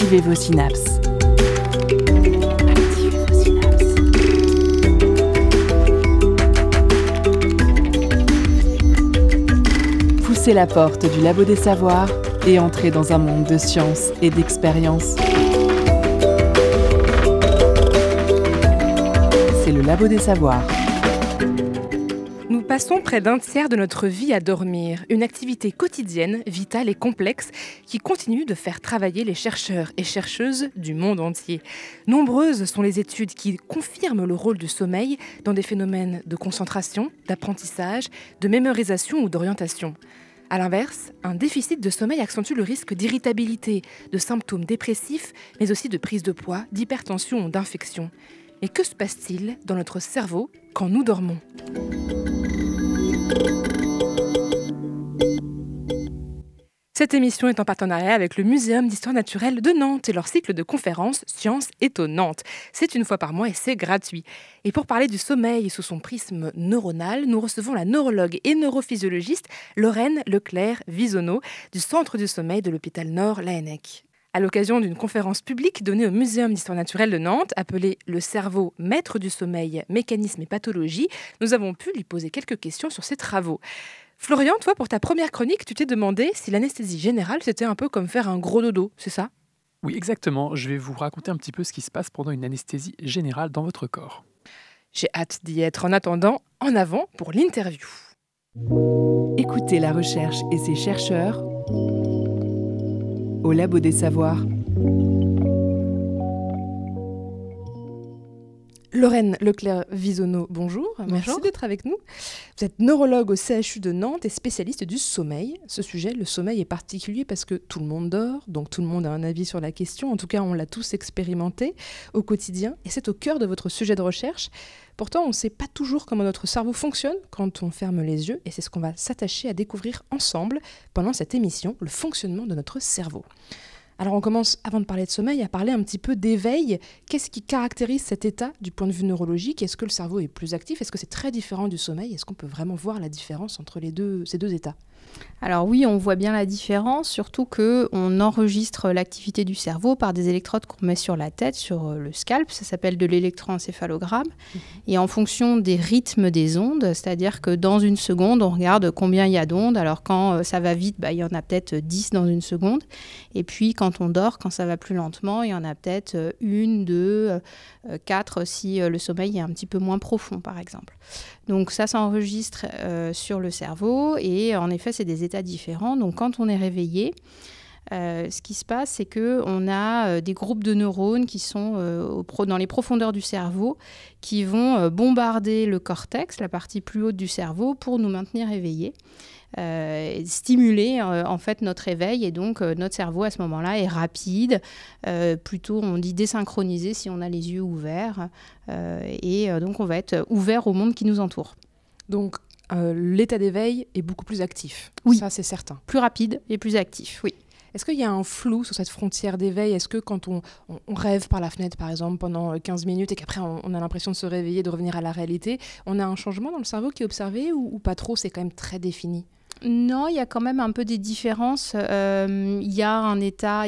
Activez vos synapses. Poussez la porte du labo des savoirs et entrez dans un monde de science et d'expérience. C'est le labo des savoirs passons près d'un tiers de notre vie à dormir, une activité quotidienne, vitale et complexe qui continue de faire travailler les chercheurs et chercheuses du monde entier. Nombreuses sont les études qui confirment le rôle du sommeil dans des phénomènes de concentration, d'apprentissage, de mémorisation ou d'orientation. A l'inverse, un déficit de sommeil accentue le risque d'irritabilité, de symptômes dépressifs, mais aussi de prise de poids, d'hypertension ou d'infection. Et que se passe-t-il dans notre cerveau quand nous dormons Cette émission est en partenariat avec le Muséum d'histoire naturelle de Nantes et leur cycle de conférences Sciences étonnantes. C'est une fois par mois et c'est gratuit. Et pour parler du sommeil sous son prisme neuronal, nous recevons la neurologue et neurophysiologiste Lorraine Leclerc-Visonneau du Centre du sommeil de l'hôpital Nord, Laennec à l'occasion d'une conférence publique donnée au Muséum d'histoire naturelle de Nantes, appelée Le cerveau, maître du sommeil, mécanisme et pathologie, nous avons pu lui poser quelques questions sur ses travaux. Florian, toi, pour ta première chronique, tu t'es demandé si l'anesthésie générale, c'était un peu comme faire un gros dodo, c'est ça Oui, exactement. Je vais vous raconter un petit peu ce qui se passe pendant une anesthésie générale dans votre corps. J'ai hâte d'y être. En attendant, en avant pour l'interview. Écoutez la recherche et ses chercheurs au Labo des Savoirs. Lorraine Leclerc-Visonneau, bonjour. bonjour. Merci d'être avec nous. Vous êtes neurologue au CHU de Nantes et spécialiste du sommeil. Ce sujet, le sommeil, est particulier parce que tout le monde dort, donc tout le monde a un avis sur la question. En tout cas, on l'a tous expérimenté au quotidien et c'est au cœur de votre sujet de recherche. Pourtant, on ne sait pas toujours comment notre cerveau fonctionne quand on ferme les yeux et c'est ce qu'on va s'attacher à découvrir ensemble pendant cette émission, le fonctionnement de notre cerveau. Alors on commence, avant de parler de sommeil, à parler un petit peu d'éveil. Qu'est-ce qui caractérise cet état du point de vue neurologique Est-ce que le cerveau est plus actif Est-ce que c'est très différent du sommeil Est-ce qu'on peut vraiment voir la différence entre les ces deux états alors oui, on voit bien la différence, surtout que on enregistre l'activité du cerveau par des électrodes qu'on met sur la tête, sur euh, le scalp, ça s'appelle de l'électroencéphalogramme, mhm. et en fonction des rythmes des ondes, c'est-à-dire que dans une seconde, on regarde combien il y a d'ondes, alors quand euh, ça va vite, bah, il y en a peut-être 10 euh, dans une seconde, et puis quand on dort, quand ça va plus lentement, il y en a peut-être une, deux, quatre si le sommeil est un petit peu moins profond, par exemple. Donc ça s'enregistre euh, sur le cerveau et en effet, c'est des états différents. Donc quand on est réveillé, euh, ce qui se passe, c'est que on a euh, des groupes de neurones qui sont dans les profondeurs du cerveau, qui vont bombarder le cortex, la partie plus haute du cerveau, pour nous maintenir éveillés. Euh, stimuler euh, en fait notre éveil et donc euh, notre cerveau à ce moment-là est rapide, plutôt on dit désynchronisé si on a les yeux ouverts et donc on va être ouvert au monde qui nous entoure. Donc l'état d'éveil est beaucoup plus actif. Oui. Ça, c'est certain. Plus rapide et plus actif, oui. Est-ce qu'il y a un flou sur cette frontière d'éveil Est-ce que quand on, on, rêve par la fenêtre, par exemple, pendant 15 minutes et qu'après on, a l'impression de se réveiller, de revenir à la réalité, on a un changement dans le cerveau qui est observé ou pas trop C'est quand même très défini non, il y a quand même un peu des différences. Euh, il y a un état,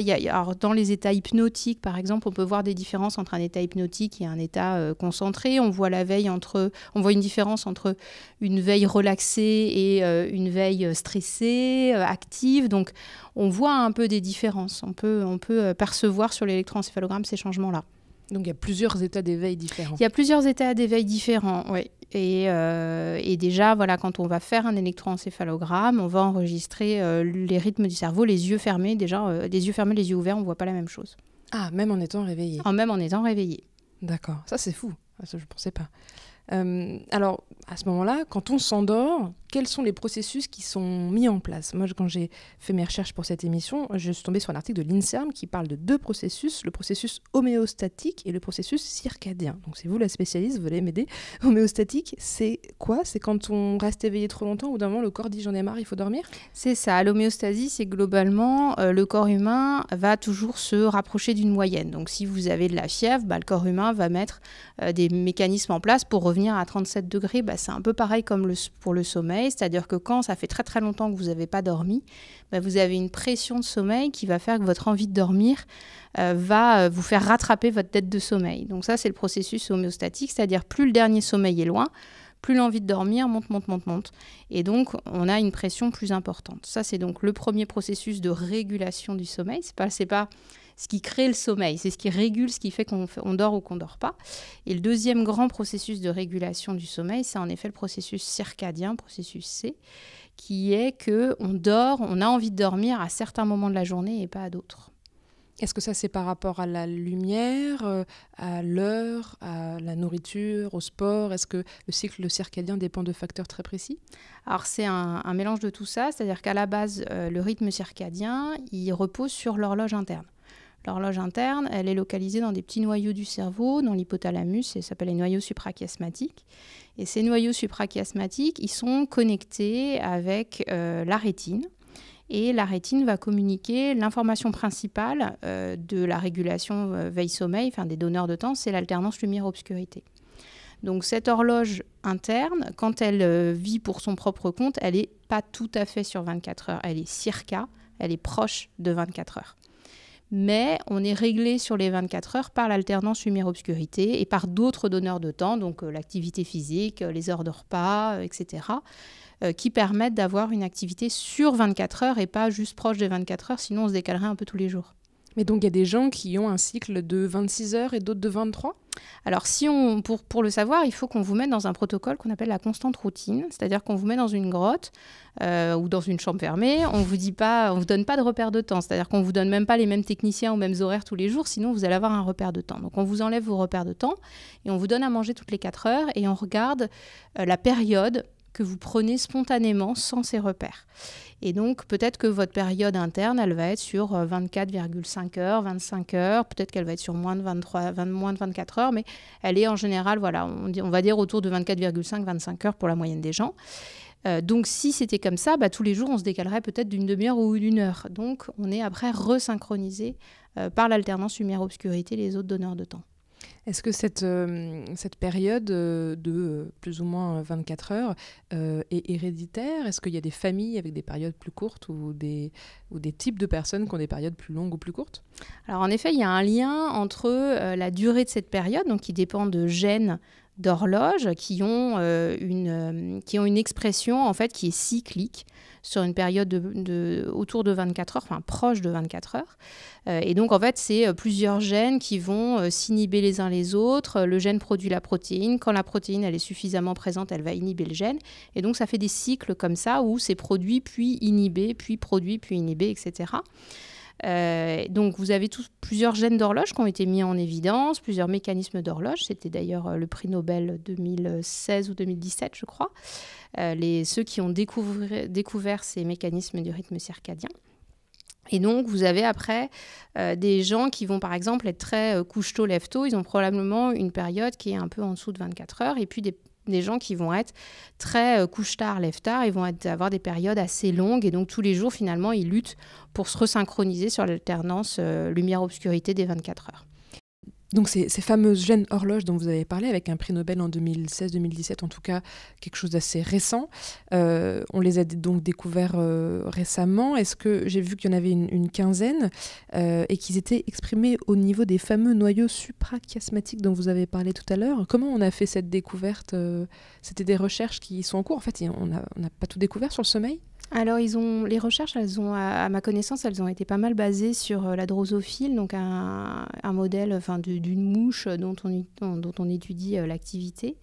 dans les états hypnotiques, par exemple, on peut voir des différences entre un état hypnotique et un état euh, concentré. On voit la veille entre, on voit une différence entre une veille relaxée et euh, une veille stressée, active. Donc, on voit un peu des différences. On peut, on peut percevoir sur l'électroencéphalogramme ces changements-là. Donc il y a plusieurs états d'éveil différents. Il y a plusieurs états d'éveil différents, oui. Et, euh, déjà, voilà, quand on va faire un électroencéphalogramme, on va enregistrer euh, les rythmes du cerveau, les yeux fermés. Déjà, des euh, yeux fermés, les yeux ouverts, on ne voit pas la même chose. Ah, même en étant réveillé. En même en étant réveillé. D'accord, ça c'est fou. Je ne pensais pas. Euh, alors, à ce moment-là, quand on s'endort, quels sont les processus qui sont mis en place Moi, quand j'ai fait mes recherches pour cette émission, je suis tombée sur un article de l'INSERM qui parle de deux processus, le processus homéostatique et le processus circadien. Donc, c'est vous la spécialiste, vous voulez m'aider. Homéostatique, c'est quoi C'est quand on reste éveillé trop longtemps, ou d'un moment, le corps dit j'en ai marre, il faut dormir C'est ça. L'homéostasie, c'est globalement, euh, le corps humain va toujours se rapprocher d'une moyenne. Donc, si vous avez de la fièvre, bah, le corps humain va mettre euh, des mécanismes en place pour revenir à 37 degrés, bah, c'est un peu pareil comme pour le sommeil, c'est-à-dire que quand ça fait très très longtemps que vous n'avez pas dormi, bah, vous avez une pression de sommeil qui va faire que votre envie de dormir euh, va euh, vous faire rattraper votre dette de sommeil. Donc ça, c'est le processus homéostatique, c'est-à-dire plus le dernier sommeil est loin, plus l'envie de dormir monte, monte, monte, monte. Et donc, on a une pression plus importante. Ça, c'est donc le premier processus de régulation du sommeil. C'est pas, pas ce qui crée le sommeil, c'est ce qui régule, ce qui fait qu'on dort ou qu'on dort pas. Et le deuxième grand processus de régulation du sommeil, c'est en effet le processus circadien, processus C, qui est que on dort, on a envie de dormir à certains moments de la journée et pas à d'autres. Est-ce que ça c'est par rapport à la lumière, euh, à l'heure, à la nourriture, au sport Est-ce que le cycle circadien dépend de facteurs très précis Alors c'est un, mélange de tout ça, c'est-à-dire qu'à la base, euh, le rythme circadien, il repose sur l'horloge interne. L'horloge interne, elle est localisée dans des petits noyaux du cerveau, dans l'hypothalamus, et s'appelle les noyaux suprachiasmatiques. Et ces noyaux suprachiasmatiques, ils sont connectés avec euh, la rétine. Et la rétine va communiquer l'information principale euh, de la régulation euh, veille-sommeil, enfin des donneurs de temps, c'est l'alternance lumière-obscurité. Donc cette horloge interne, quand elle vit pour son propre compte, elle n'est pas tout à fait sur 24 heures, elle est circa, elle est proche de 24 heures mais on est réglé sur les 24 heures par l'alternance lumière-obscurité et par d'autres donneurs de temps, donc euh, l'activité physique, euh, les heures de repas, euh, etc., qui permettent d'avoir une activité sur 24 heures et pas juste proche des 24 heures, sinon on se décalerait un peu tous les jours. Mais donc il y a des gens qui ont un cycle de 26 heures et d'autres de 23 alors, si on, pour, pour le savoir, il faut qu'on vous mette dans un protocole qu'on appelle la constante routine, c'est-à-dire qu'on vous met dans une grotte euh, ou dans une chambre fermée, on vous dit pas, on vous donne pas de repère de temps, c'est-à-dire qu'on vous donne même pas les mêmes techniciens aux mêmes horaires tous les jours, sinon vous allez avoir un repère de temps. Donc, on vous enlève vos repères de temps et on vous donne à manger toutes les 4 heures et on regarde euh, la période que vous prenez spontanément sans ces repères. Et donc, peut-être que votre période interne, elle va être sur 24,5 euh, heures, 25 heures, peut-être qu'elle va être sur moins de, 23, moins de 24 heures, mais elle est en général, voilà, on, va dire autour de 24,5, 25 heures pour la moyenne des gens. Euh, donc, si c'était comme ça, bah, tous les jours, on se décalerait peut-être d'une demi-heure ou d'une heure. Donc, on est après resynchronisé euh, par l'alternance lumière-obscurité, les autres donneurs de temps. Est-ce que cette, euh, période euh, de euh, plus ou moins 24 heures est héréditaire Est-ce qu'il y a des familles avec des périodes plus courtes ou des, types de personnes qui ont des périodes plus longues ou plus courtes Alors en effet, il y a un lien entre la durée de cette période, donc qui dépend de gènes d'horloge, qui, ont une, qui ont une expression en fait qui est cyclique sur une période de, autour de 24 heures, enfin proche de 24 heures. Euh, et donc en fait, c'est euh, plusieurs gènes qui vont euh, s'inhiber les uns les autres. Le gène produit la protéine. Quand la protéine elle est suffisamment présente, elle va inhiber le gène. Et donc ça fait des cycles comme ça où c'est produit puis inhibé, puis produit puis inhibé, etc. Euh, donc vous avez tous plusieurs gènes d'horloge qui ont été mis en évidence, plusieurs mécanismes d'horloge. C'était d'ailleurs euh, le prix Nobel 2016 ou 2017, je crois, euh, ceux qui ont découvert, ces mécanismes du rythme circadien. Et donc, vous avez après des gens qui vont par exemple être très couche-tôt, lève-tôt. Ils ont probablement une période qui est un peu en dessous de 24 heures et puis des des gens qui vont être très euh, couche-tard, lève-tard, ils vont avoir des périodes assez longues et donc tous les jours finalement ils luttent pour se resynchroniser sur l'alternance euh, lumière-obscurité des 24 heures donc ces, fameuses gènes horloges dont vous avez parlé, avec un prix Nobel en 2016-2017, en tout cas quelque chose d'assez récent, euh, on les a donc découverts euh, récemment. Est-ce que j'ai vu qu'il y en avait une, quinzaine euh, et qu'ils étaient exprimés au niveau des fameux noyaux suprachiasmatiques dont vous avez parlé tout à l'heure Comment on a fait cette découverte C'était des recherches qui sont en cours. En fait, on n'a pas tout découvert sur le sommeil alors, les recherches, elles ont, à, ma connaissance, elles ont été pas mal basées sur euh, la drosophile, donc un, modèle d'une mouche dont on, étudie euh, l'activité.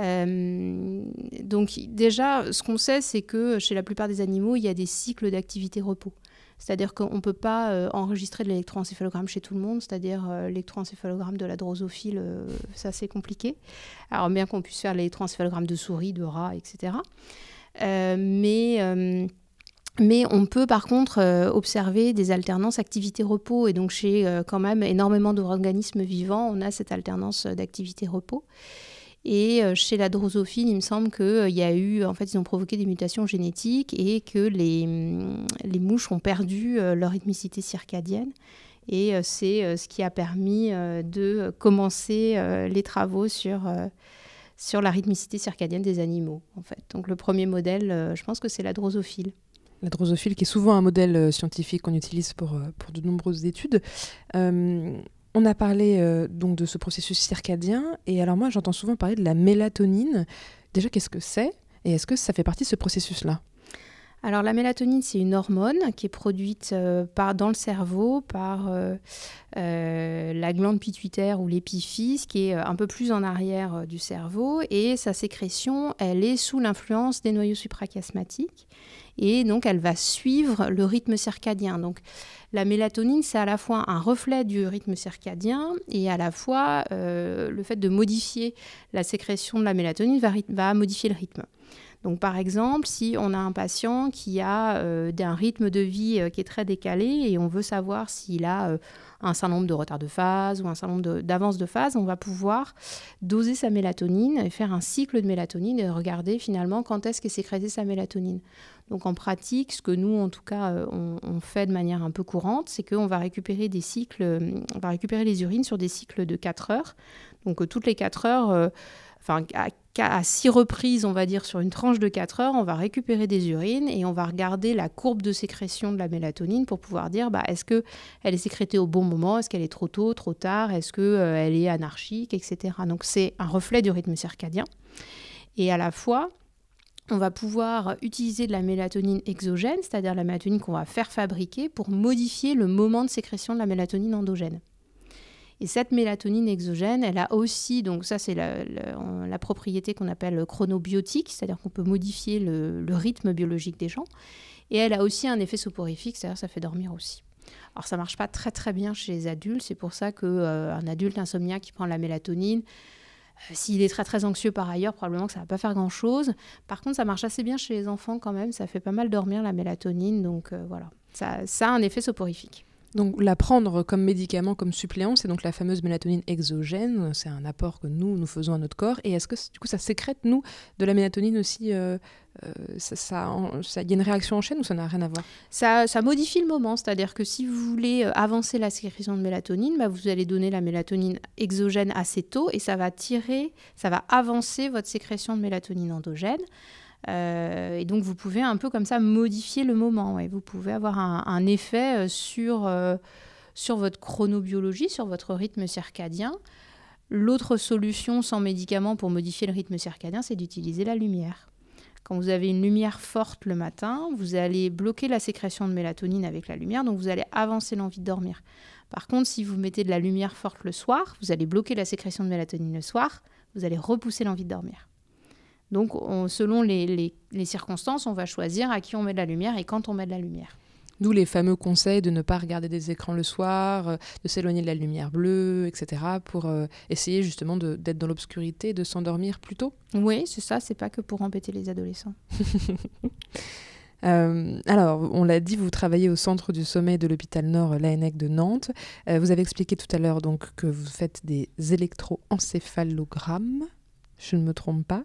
Euh, donc déjà, ce qu'on sait, c'est que chez la plupart des animaux, il y a des cycles d'activité-repos. C'est-à-dire qu'on ne peut pas enregistrer de l'électroencéphalogramme chez tout le monde, c'est-à-dire l'électroencéphalogramme de la drosophile, ça c'est compliqué. Alors bien qu'on puisse faire l'électroencéphalogramme de souris, de rats, etc. Euh, mais euh, mais on peut par contre euh, observer des alternances activité-repos. Et donc chez quand même énormément d'organismes vivants, on a cette alternance d'activité-repos. Et chez la drosophile, il me semble qu'il y a eu, en fait, ils ont provoqué des mutations génétiques et que les, mm, les mouches ont perdu leur rythmicité circadienne. Et c'est ce qui a permis de commencer les travaux sur sur la rythmicité circadienne des animaux, en fait. Donc le premier modèle, euh, je pense que c'est la drosophile. La drosophile, qui est souvent un modèle euh, scientifique qu'on utilise pour, euh, pour de nombreuses études. on a parlé donc de ce processus circadien, et alors moi j'entends souvent parler de la mélatonine. Déjà, qu'est-ce que c'est Et est-ce que ça fait partie de ce processus-là alors la mélatonine, c'est une hormone qui est produite euh, par, dans le cerveau par euh, euh, la glande pituitaire ou l'épiphyse, qui est un peu plus en arrière du cerveau, et sa sécrétion, elle est sous l'influence des noyaux suprachiasmatiques, et donc elle va suivre le rythme circadien. Donc la mélatonine, c'est à la fois un reflet du rythme circadien et à la fois le fait de modifier la sécrétion de la mélatonine va modifier le rythme. Donc par exemple, si on a un patient qui a euh, un rythme de vie euh, qui est très décalé et on veut savoir s'il a euh, un certain nombre de retards de phase ou un certain nombre d'avances de, phase, on va pouvoir doser sa mélatonine et faire un cycle de mélatonine et regarder finalement quand est-ce qu'est sécrétée sa mélatonine. Donc en pratique, ce que nous en tout cas on, fait de manière un peu courante, c'est qu'on va récupérer des cycles, on va récupérer les urines sur des cycles de 4 heures. Donc toutes les 4 heures, enfin à à six reprises, on va dire sur une tranche de 4 heures, on va récupérer des urines et on va regarder la courbe de sécrétion de la mélatonine pour pouvoir dire bah, est-ce que elle est sécrétée au bon moment, est-ce qu'elle est trop tôt, trop tard, est-ce que euh, elle est anarchique, etc. Donc c'est un reflet du rythme circadien et à la fois on va pouvoir utiliser de la mélatonine exogène, c'est-à-dire la mélatonine qu'on va faire fabriquer pour modifier le moment de sécrétion de la mélatonine endogène. Et cette mélatonine exogène, elle a aussi, donc ça c'est la, propriété qu'on appelle chronobiotique, c'est-à-dire qu'on peut modifier le, rythme biologique des gens. Et elle a aussi un effet soporifique, c'est-à-dire ça fait dormir aussi. Alors ça marche pas très très bien chez les adultes, c'est pour ça qu'un euh, adulte insomniaque qui prend la mélatonine, euh, s'il est très très anxieux par ailleurs, probablement que ça va pas faire grand chose. Par contre, ça marche assez bien chez les enfants quand même. Ça fait pas mal dormir la mélatonine, donc euh, voilà. ça a un effet soporifique. Donc la prendre comme médicament, comme suppléant, c'est donc la fameuse mélatonine exogène, c'est un apport que nous, nous faisons à notre corps. Et est-ce que du coup ça sécrète, nous, de la mélatonine aussi euh, euh ça, ça, y a une réaction en chaîne ou ça n'a rien à voir ça, modifie le moment, c'est-à-dire que si vous voulez euh, avancer la sécrétion de mélatonine, bah, vous allez donner la mélatonine exogène assez tôt et ça va tirer, ça va avancer votre sécrétion de mélatonine endogène. Euh, et donc vous pouvez un peu comme ça modifier le moment. Ouais. Vous pouvez avoir un, effet euh, sur, euh, sur votre chronobiologie, sur votre rythme circadien. L'autre solution sans médicament pour modifier le rythme circadien, c'est d'utiliser la lumière. Quand vous avez une lumière forte le matin, vous allez bloquer la sécrétion de mélatonine avec la lumière, donc vous allez avancer l'envie de dormir. Par contre, si vous mettez de la lumière forte le soir, vous allez bloquer la sécrétion de mélatonine le soir, vous allez repousser l'envie de dormir. Donc, selon les, circonstances, on va choisir à qui on met de la lumière et quand on met de la lumière. D'où les fameux conseils de ne pas regarder des écrans le soir, euh, de s'éloigner de la lumière bleue, etc., pour euh, essayer justement d'être dans l'obscurité, de s'endormir plus tôt. Oui, c'est ça, c'est pas que pour embêter les adolescents. Euh, alors, on l'a dit, vous travaillez au centre du sommet de l'hôpital Nord l'ANEC de Nantes. vous avez expliqué tout à l'heure donc que vous faites des électroencéphalogrammes je ne me trompe pas,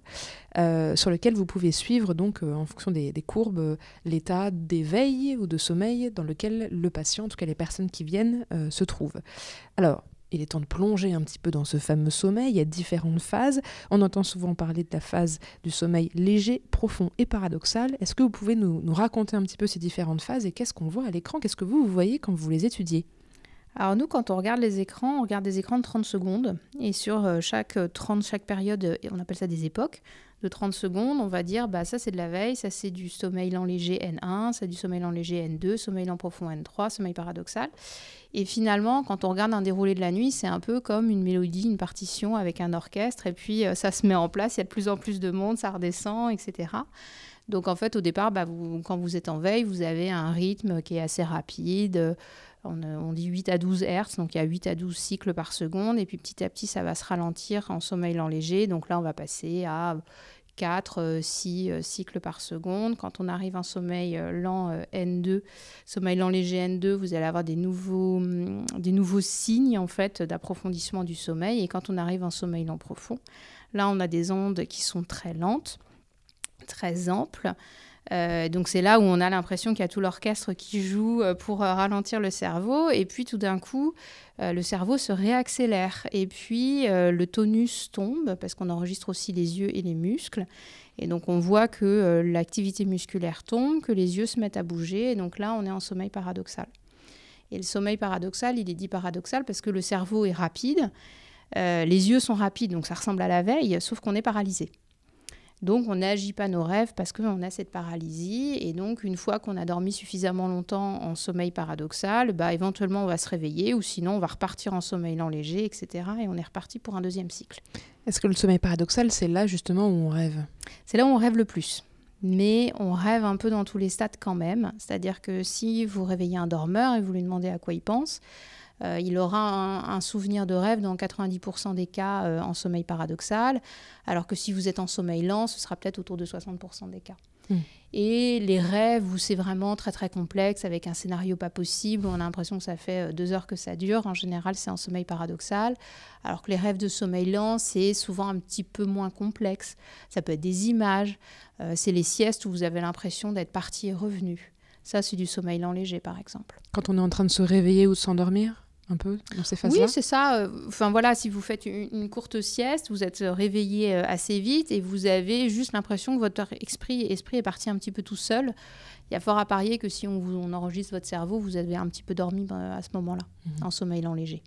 euh, sur lequel vous pouvez suivre donc euh, en fonction des, courbes euh, l'état d'éveil ou de sommeil dans lequel le patient, en tout cas les personnes qui viennent, se trouvent. Alors, il est temps de plonger un petit peu dans ce fameux sommeil. Il y a différentes phases. On entend souvent parler de la phase du sommeil léger, profond et paradoxal. Est-ce que vous pouvez nous, raconter un petit peu ces différentes phases et qu'est-ce qu'on voit à l'écran Qu'est-ce que vous voyez quand vous les étudiez alors nous, quand on regarde les écrans, on regarde des écrans de 30 secondes. Et sur euh, chaque 30, euh, chaque période, euh, on appelle ça des époques, de 30 secondes, on va dire, bah, ça c'est de la veille, ça c'est du sommeil en léger N1, ça du sommeil en léger N2, sommeil lent profond N3, sommeil paradoxal. Et finalement, quand on regarde un déroulé de la nuit, c'est un peu comme une mélodie, une partition avec un orchestre, et puis ça se met en place, il y a de plus en plus de monde, ça redescend, etc. Donc en fait, au départ, bah, vous, quand vous êtes en veille, vous avez un rythme qui est assez rapide, euh, on, dit 8 à 12 Hertz, donc il y a 8 à 12 cycles par seconde, et puis petit à petit, ça va se ralentir en sommeil lent léger. Donc là, on va passer à 4, 6 euh, euh, cycles par seconde. Quand on arrive en sommeil lent N2, sommeil lent léger N2, vous allez avoir des nouveaux, mm, des nouveaux signes en d'approfondissement du sommeil. Et quand on arrive en sommeil lent profond, là on a des ondes qui sont très lentes, très amples. Euh, donc c'est là où on a l'impression qu'il y a tout l'orchestre qui joue euh, pour euh, ralentir le cerveau, et puis tout d'un coup, le cerveau se réaccélère, et puis le tonus tombe, parce qu'on enregistre aussi les yeux et les muscles, et donc on voit que l'activité musculaire tombe, que les yeux se mettent à bouger, et donc là on est en sommeil paradoxal. Et le sommeil paradoxal, il est dit paradoxal parce que le cerveau est rapide, les yeux sont rapides, donc ça ressemble à la veille, sauf qu'on est paralysé. Donc on n'agit pas nos rêves parce qu'on a cette paralysie. Et donc une fois qu'on a dormi suffisamment longtemps en sommeil paradoxal, bah, éventuellement on va se réveiller ou sinon on va repartir en sommeil lent léger, etc. Et on est reparti pour un deuxième cycle. Est-ce que le sommeil paradoxal, c'est là justement où on rêve C'est là où on rêve le plus mais on rêve un peu dans tous les stades quand même. C'est-à-dire que si vous réveillez un dormeur et vous lui demandez à quoi il pense, euh, il aura un, souvenir de rêve dans 90% des cas euh, en sommeil paradoxal, alors que si vous êtes en sommeil lent, ce sera peut-être autour de 60% des cas. Hmm. Et les rêves où c'est vraiment très très complexe, avec un scénario pas possible, où on a l'impression que ça fait euh, deux heures que ça dure, en général c'est en sommeil paradoxal, alors que les rêves de sommeil lent, c'est souvent un petit peu moins complexe. Ça peut être des images, c'est les siestes où vous avez l'impression d'être parti et revenu. Ça, c'est du sommeil lent léger, par exemple. Quand on est en train de se réveiller ou de s'endormir peu Oui, c'est ça. Euh, enfin voilà, si vous faites une, courte sieste, vous êtes euh, réveillé euh, assez vite et vous avez juste l'impression que votre esprit, esprit est parti un petit peu tout seul. Il y a fort à parier que si on, enregistre votre cerveau, vous avez un petit peu dormi ben, à ce moment-là, mhm. en sommeil lent léger.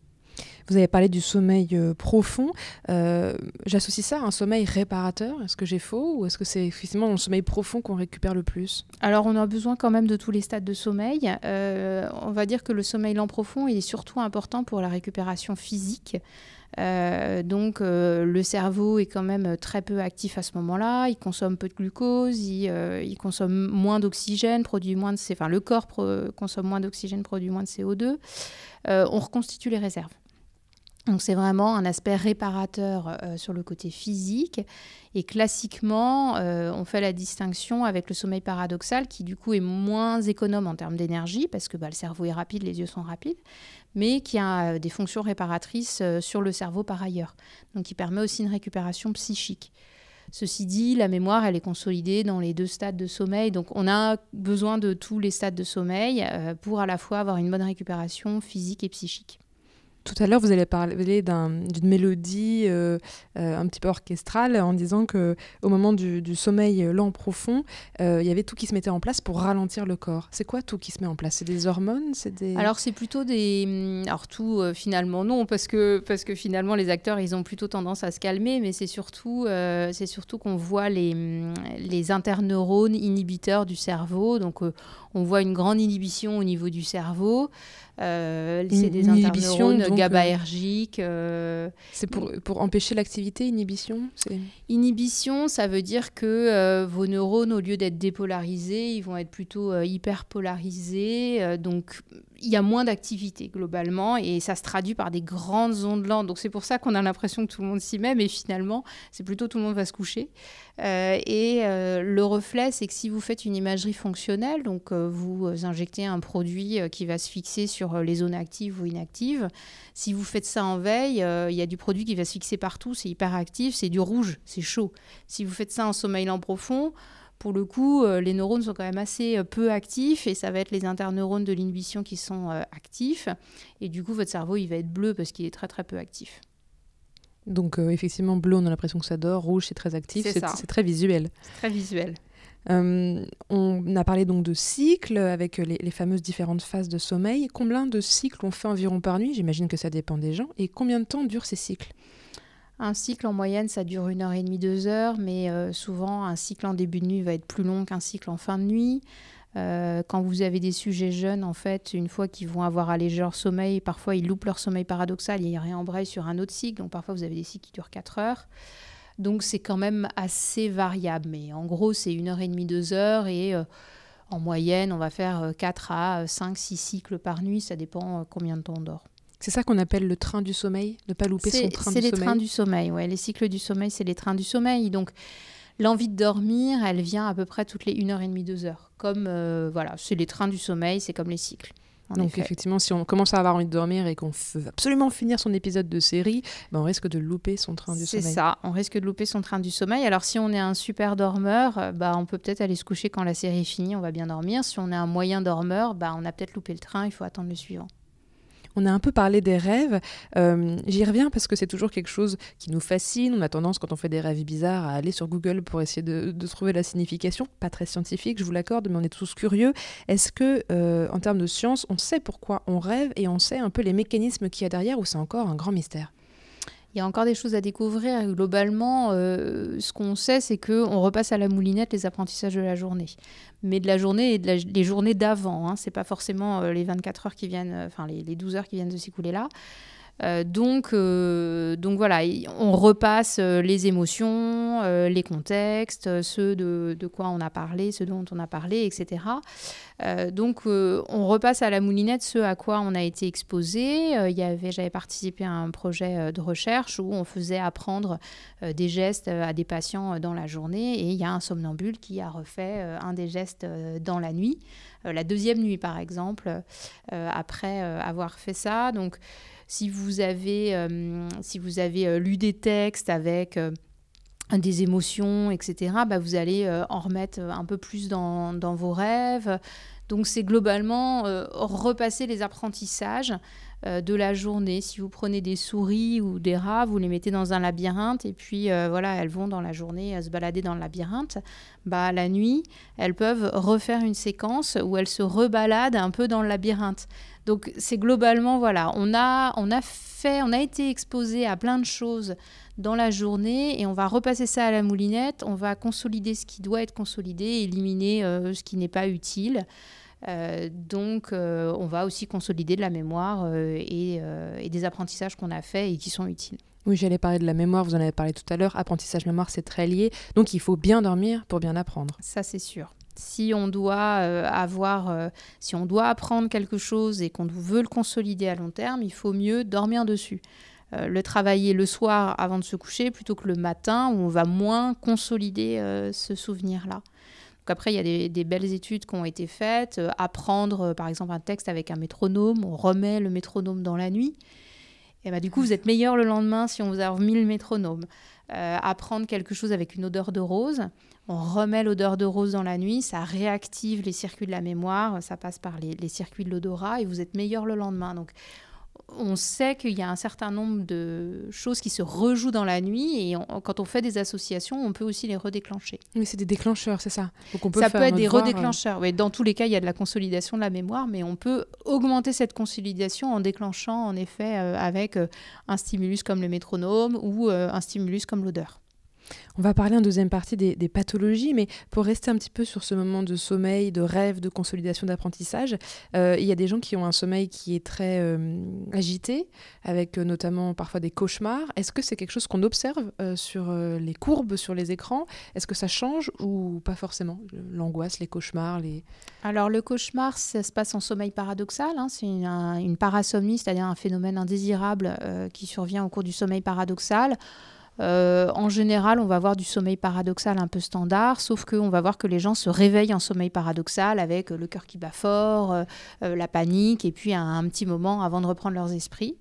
Vous avez parlé du sommeil euh, profond. Euh, j'associe ça à un sommeil réparateur. Est-ce que j'ai faux ou est-ce que c'est effectivement le sommeil profond qu'on récupère le plus Alors, on a besoin quand même de tous les stades de sommeil. Euh, on va dire que le sommeil lent profond il est surtout important pour la récupération physique. donc le cerveau est quand même très peu actif à ce moment-là, il consomme peu de glucose, il, consomme moins d'oxygène, produit moins de, enfin le corps consomme moins d'oxygène, produit moins de CO2. on reconstitue les réserves. Donc c'est vraiment un aspect réparateur euh, sur le côté physique. Et classiquement, euh, on fait la distinction avec le sommeil paradoxal qui du coup est moins économe en termes d'énergie parce que bah, le cerveau est rapide, les yeux sont rapides, mais qui a euh, des fonctions réparatrices sur le cerveau par ailleurs. Donc qui permet aussi une récupération psychique. Ceci dit, la mémoire, elle est consolidée dans les deux stades de sommeil. Donc, on a besoin de tous les stades de sommeil pour à la fois avoir une bonne récupération physique et psychique. Tout à l'heure, vous avez parlé d'une mélodie euh, euh, un petit peu orchestrale en disant que au moment du, sommeil lent profond, euh, il y avait tout qui se mettait en place pour ralentir le corps. C'est quoi tout qui se met en place C'est des hormones C'est des Alors c'est plutôt des alors tout finalement non parce que parce que finalement les acteurs ils ont plutôt tendance à se calmer, mais c'est surtout c'est surtout qu'on voit les les interneurones inhibiteurs du cerveau. Donc on voit une grande inhibition au niveau du cerveau. Euh, c'est des interneurones euh, GABAergiques. Euh, c'est pour, pour empêcher l'activité, inhibition Inhibition, ça veut dire que vos neurones, au lieu d'être dépolarisés, ils vont être plutôt hyperpolarisés. donc, il y a moins d'activité globalement et ça se traduit par des grandes ondes lentes. Donc c'est pour ça qu'on a l'impression que tout le monde s'y met, mais finalement, c'est plutôt tout le monde va se coucher. Euh, et euh, le reflet, c'est que si vous faites une imagerie fonctionnelle, donc euh, vous injectez un produit qui va se fixer sur les zones actives ou inactives, si vous faites ça en veille, il y a du produit qui va se fixer partout, c'est hyperactif, c'est du rouge, c'est chaud. Si vous faites ça en sommeil lent profond, pour le coup, euh, les neurones sont quand même assez euh, peu actifs et ça va être les interneurones de l'inhibition qui sont euh, actifs. Et du coup, votre cerveau, il va être bleu parce qu'il est très très peu actif. Donc effectivement, bleu, on a l'impression que ça dort, rouge, c'est très actif, c'est très visuel. très visuel. on a parlé donc de cycles avec les, les, fameuses différentes phases de sommeil. Combien de cycles on fait environ par nuit J'imagine que ça dépend des gens. Et combien de temps durent ces cycles un cycle en moyenne, ça dure une heure et demie, deux heures, mais euh, souvent un cycle en début de nuit va être plus long qu'un cycle en fin de nuit. Euh, quand vous avez des sujets jeunes, en fait, une fois qu'ils vont avoir allégé leur sommeil, parfois ils loupent leur sommeil paradoxal, et ils réembrayent sur un autre cycle. Donc parfois vous avez des cycles qui durent quatre heures. Donc c'est quand même assez variable. Mais en gros, c'est une heure et demie, deux heures. Et euh, en moyenne, on va faire 4 à 5, six cycles par nuit. Ça dépend combien de temps on dort. C'est ça qu'on appelle le train du sommeil, ne pas louper son train du sommeil. C'est les trains du sommeil, ouais. Les cycles du sommeil, c'est les trains du sommeil. Donc, l'envie de dormir, elle vient à peu près toutes les 1h30, 2h. Comme, euh, voilà, c'est les trains du sommeil, c'est comme les cycles. Donc effectivement, si on commence à avoir envie de dormir et qu'on veut absolument finir son épisode de série, ben, on risque de louper son train du sommeil. C'est ça, on risque de louper son train du sommeil. Alors si on est un super dormeur, bah, on peut peut-être aller se coucher quand la série est finie, on va bien dormir. Si on est un moyen dormeur, bah, on a peut-être loupé le train, il faut attendre le suivant. On a un peu parlé des rêves. Euh, j'y reviens parce que c'est toujours quelque chose qui nous fascine. On a tendance, quand on fait des rêves bizarres, à aller sur Google pour essayer de, trouver la signification. Pas très scientifique, je vous l'accorde, mais on est tous curieux. Est-ce que, euh, en termes de science, on sait pourquoi on rêve et on sait un peu les mécanismes qu'il y a derrière ou c'est encore un grand mystère il y a encore des choses à découvrir. globalement, euh, ce qu'on sait, c'est qu'on repasse à la moulinette les apprentissages de la journée. Mais de la journée et des les journées d'avant. Hein. Ce n'est pas forcément euh, les 24 heures qui viennent, euh, enfin les, les 12 heures qui viennent de s'écouler là. Euh, donc, euh, donc voilà, on repasse euh, les émotions, les contextes, ceux de, quoi on a parlé, ceux dont on a parlé, etc. donc on repasse à la moulinette ce à quoi on a été exposé. il avait, j'avais participé à un projet de recherche où on faisait apprendre des gestes à des patients dans la journée et il y a un somnambule qui a refait un des gestes dans la nuit, la deuxième nuit par exemple, après avoir fait ça. Donc si vous avez, euh, euh, lu des textes avec euh, des émotions, etc., bah, vous allez en remettre un peu plus dans, vos rêves. Donc c'est globalement repasser les apprentissages de la journée. Si vous prenez des souris ou des rats, vous les mettez dans un labyrinthe et puis voilà, elles vont dans la journée se balader dans le labyrinthe. Bah la nuit, elles peuvent refaire une séquence où elles se rebaladent un peu dans le labyrinthe. Donc c'est globalement, voilà, on a, on a fait, on a été exposé à plein de choses dans la journée et on va repasser ça à la moulinette, on va consolider ce qui doit être consolidé, éliminer euh, ce qui n'est pas utile. Euh, donc euh, on va aussi consolider de la mémoire et, et des apprentissages qu'on a faits et qui sont utiles. Oui, j'allais parler de la mémoire, vous en avez parlé tout à l'heure. Apprentissage-mémoire, c'est très lié. Donc il faut bien dormir pour bien apprendre. Ça, c'est sûr. Si on doit euh, euh, si on doit apprendre quelque chose et qu'on veut le consolider à long terme, il faut mieux dormir dessus. Euh, le travailler le soir avant de se coucher plutôt que le matin où on va moins consolider ce souvenir-là. Donc après, il y a des, belles études qui ont été faites. apprendre, par exemple, un texte avec un métronome, on remet le métronome dans la nuit. Et bah, du coup, vous êtes meilleur le lendemain si on vous a remis le métronome. apprendre quelque chose avec une odeur de rose on remet l'odeur de rose dans la nuit, ça réactive les circuits de la mémoire, ça passe par les, circuits de l'odorat et vous êtes meilleur le lendemain. Donc on sait qu'il y a un certain nombre de choses qui se rejouent dans la nuit et quand on fait des associations, on peut aussi les redéclencher. Mais c'est des déclencheurs, c'est ça Ça peut être des redéclencheurs. Euh. dans tous les cas, il y a de la consolidation de la mémoire, mais on peut augmenter cette consolidation en déclenchant en effet euh, avec euh, un stimulus comme le métronome ou un stimulus comme l'odeur. On va parler en deuxième partie des, pathologies, mais pour rester un petit peu sur ce moment de sommeil, de rêve, de consolidation d'apprentissage, euh, il y a des gens qui ont un sommeil qui est très euh, agité, avec euh, notamment parfois des cauchemars. Est-ce que c'est quelque chose qu'on observe sur les courbes, sur les écrans Est-ce que ça change ou pas forcément L'angoisse, les cauchemars les... Alors le cauchemar, ça se passe en sommeil paradoxal. Hein. c'est une, une, parasomnie, c'est-à-dire un phénomène indésirable qui survient au cours du sommeil paradoxal. Euh, en général, on va voir du sommeil paradoxal un peu standard, sauf qu'on va voir que les gens se réveillent en sommeil paradoxal avec euh, le cœur qui bat fort, euh, la panique, et puis un, petit moment avant de reprendre leurs esprits.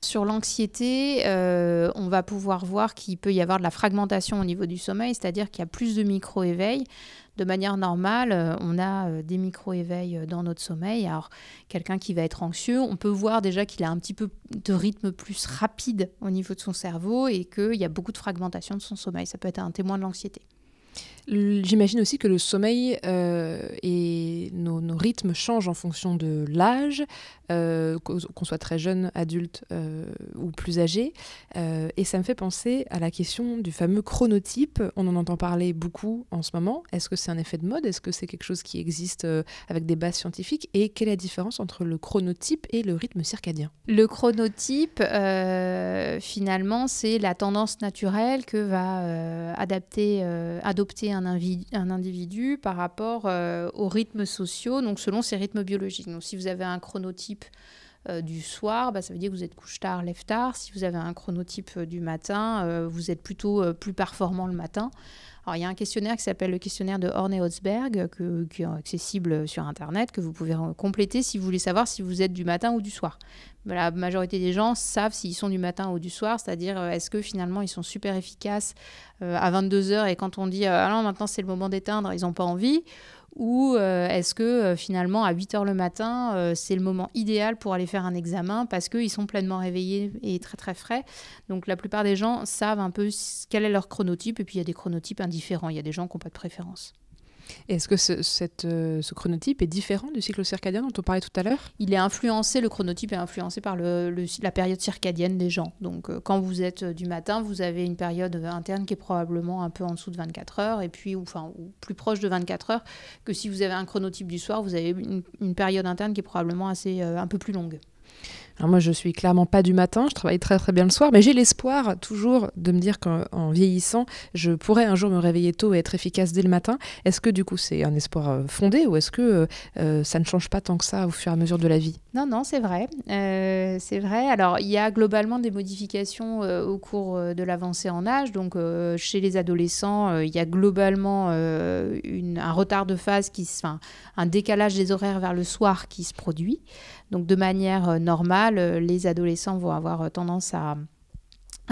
Sur l'anxiété, on va pouvoir voir qu'il peut y avoir de la fragmentation au niveau du sommeil, c'est-à-dire qu'il y a plus de micro-éveils de manière normale, euh, on a euh, des micro-éveils euh, dans notre sommeil. Alors, quelqu'un qui va être anxieux, on peut voir déjà qu'il a un petit peu de rythme plus rapide au niveau de son cerveau et qu'il y a beaucoup de fragmentation de son sommeil. Ça peut être un témoin de l'anxiété. J'imagine aussi que le sommeil et nos, rythmes changent en fonction de l'âge, euh, qu'on soit très jeune, adulte euh, ou plus âgé. Euh, et ça me fait penser à la question du fameux chronotype. On en entend parler beaucoup en ce moment. Est-ce que c'est un effet de mode Est-ce que c'est quelque chose qui existe avec des bases scientifiques Et quelle est la différence entre le chronotype et le rythme circadien Le chronotype, finalement, c'est la tendance naturelle que va adapter, adopter un individu par rapport aux rythmes sociaux, donc selon ses rythmes biologiques. Donc si vous avez un chronotype, euh, du soir, bah, ça veut dire que vous êtes couche tard, lève tard. Si vous avez un chronotype euh, du matin, euh, vous êtes plutôt plus performant le matin. Alors, il y a un questionnaire qui s'appelle le questionnaire de Horne et Hotzberg, qui est accessible sur Internet, que vous pouvez compléter si vous voulez savoir si vous êtes du matin ou du soir. La majorité des gens savent s'ils sont du matin ou du soir, c'est-à-dire est-ce que finalement ils sont super efficaces à 22h et quand on dit ah non, maintenant c'est le moment d'éteindre, ils n'ont pas envie ou euh, est-ce que euh, finalement à 8 heures le matin, euh, c'est le moment idéal pour aller faire un examen parce qu'ils sont pleinement réveillés et très très frais Donc la plupart des gens savent un peu quel est leur chronotype et puis il y a des chronotypes indifférents, il y a des gens qui n'ont pas de préférence. Est-ce que euh, ce, chronotype est différent du cycle circadien dont on parlait tout à l'heure Il est influencé, le chronotype est influencé par la période circadienne des gens. Donc euh, quand vous êtes euh, du matin, vous avez une période interne qui est probablement un peu en dessous de 24 heures, et puis, ou, enfin, plus proche de 24 heures, que si vous avez un chronotype du soir, vous avez une, période interne qui est probablement assez, un peu plus longue. Alors hein, moi, je suis clairement pas du matin, je travaille très très bien le soir, mais j'ai l'espoir toujours de me dire qu'en vieillissant, je pourrais un jour me réveiller tôt et être efficace dès le matin. Est-ce que du coup, c'est un espoir euh, fondé ou est-ce que euh, euh, ça ne change pas tant que ça au fur et à mesure de la vie Non, non, c'est vrai. c'est vrai. Alors, il y a globalement des modifications au cours de l'avancée en âge. Donc, chez les adolescents, il y a globalement un retard de phase, qui, enfin, un décalage des horaires vers le soir qui se produit. Donc de manière euh, normale, euh, les adolescents vont avoir euh, tendance à,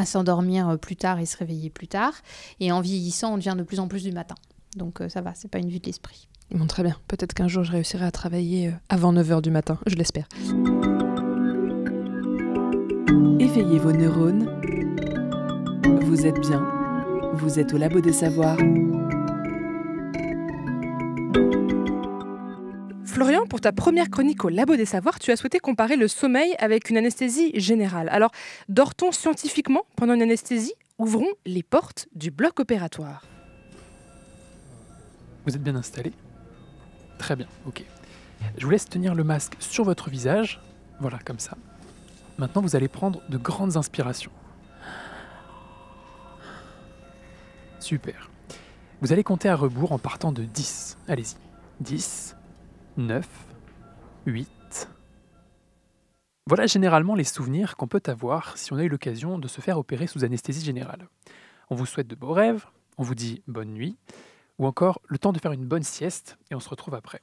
s'endormir plus tard et se réveiller plus tard. Et en vieillissant, on devient de plus en plus du matin. Donc ça va, c'est pas une vue de l'esprit. Bon, très bien. Peut-être qu'un jour, je réussirai à travailler avant 9h du matin, je l'espère. Éveillez vos neurones. Vous êtes bien. Vous êtes au labo des savoirs. pour ta première chronique au Labo des Savoirs, tu as souhaité comparer le sommeil avec une anesthésie générale. Alors, dort-on scientifiquement pendant une anesthésie Ouvrons les portes du bloc opératoire. Vous êtes bien installé Très bien, ok. Je vous laisse tenir le masque sur votre visage. Voilà, comme ça. Maintenant, vous allez prendre de grandes inspirations. Super. Vous allez compter à rebours en partant de 10. Allez-y. 10, 9, 8. Voilà généralement les souvenirs qu'on peut avoir si on a eu l'occasion de se faire opérer sous anesthésie générale. On vous souhaite de beaux rêves, on vous dit bonne nuit, ou encore le temps de faire une bonne sieste et on se retrouve après.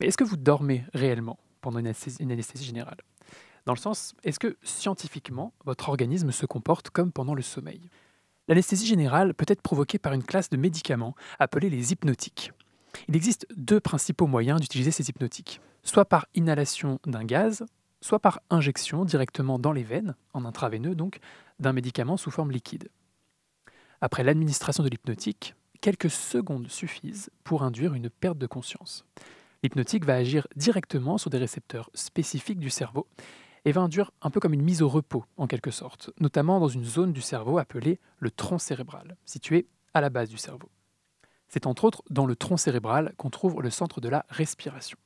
Mais est-ce que vous dormez réellement pendant une anesthésie, générale Dans le sens, est-ce que scientifiquement, votre organisme se comporte comme pendant le sommeil L'anesthésie générale peut être provoquée par une classe de médicaments appelés les hypnotiques. Il existe deux principaux moyens d'utiliser ces hypnotiques, soit par inhalation d'un gaz, soit par injection directement dans les veines, en intraveineux donc, d'un médicament sous forme liquide. Après l'administration de l'hypnotique, quelques secondes suffisent pour induire une perte de conscience. L'hypnotique va agir directement sur des récepteurs spécifiques du cerveau et va induire un peu comme une mise au repos en quelque sorte, notamment dans une zone du cerveau appelée le tronc cérébral, situé à la base du cerveau. C'est entre autres dans le tronc cérébral qu'on trouve le centre de la respiration.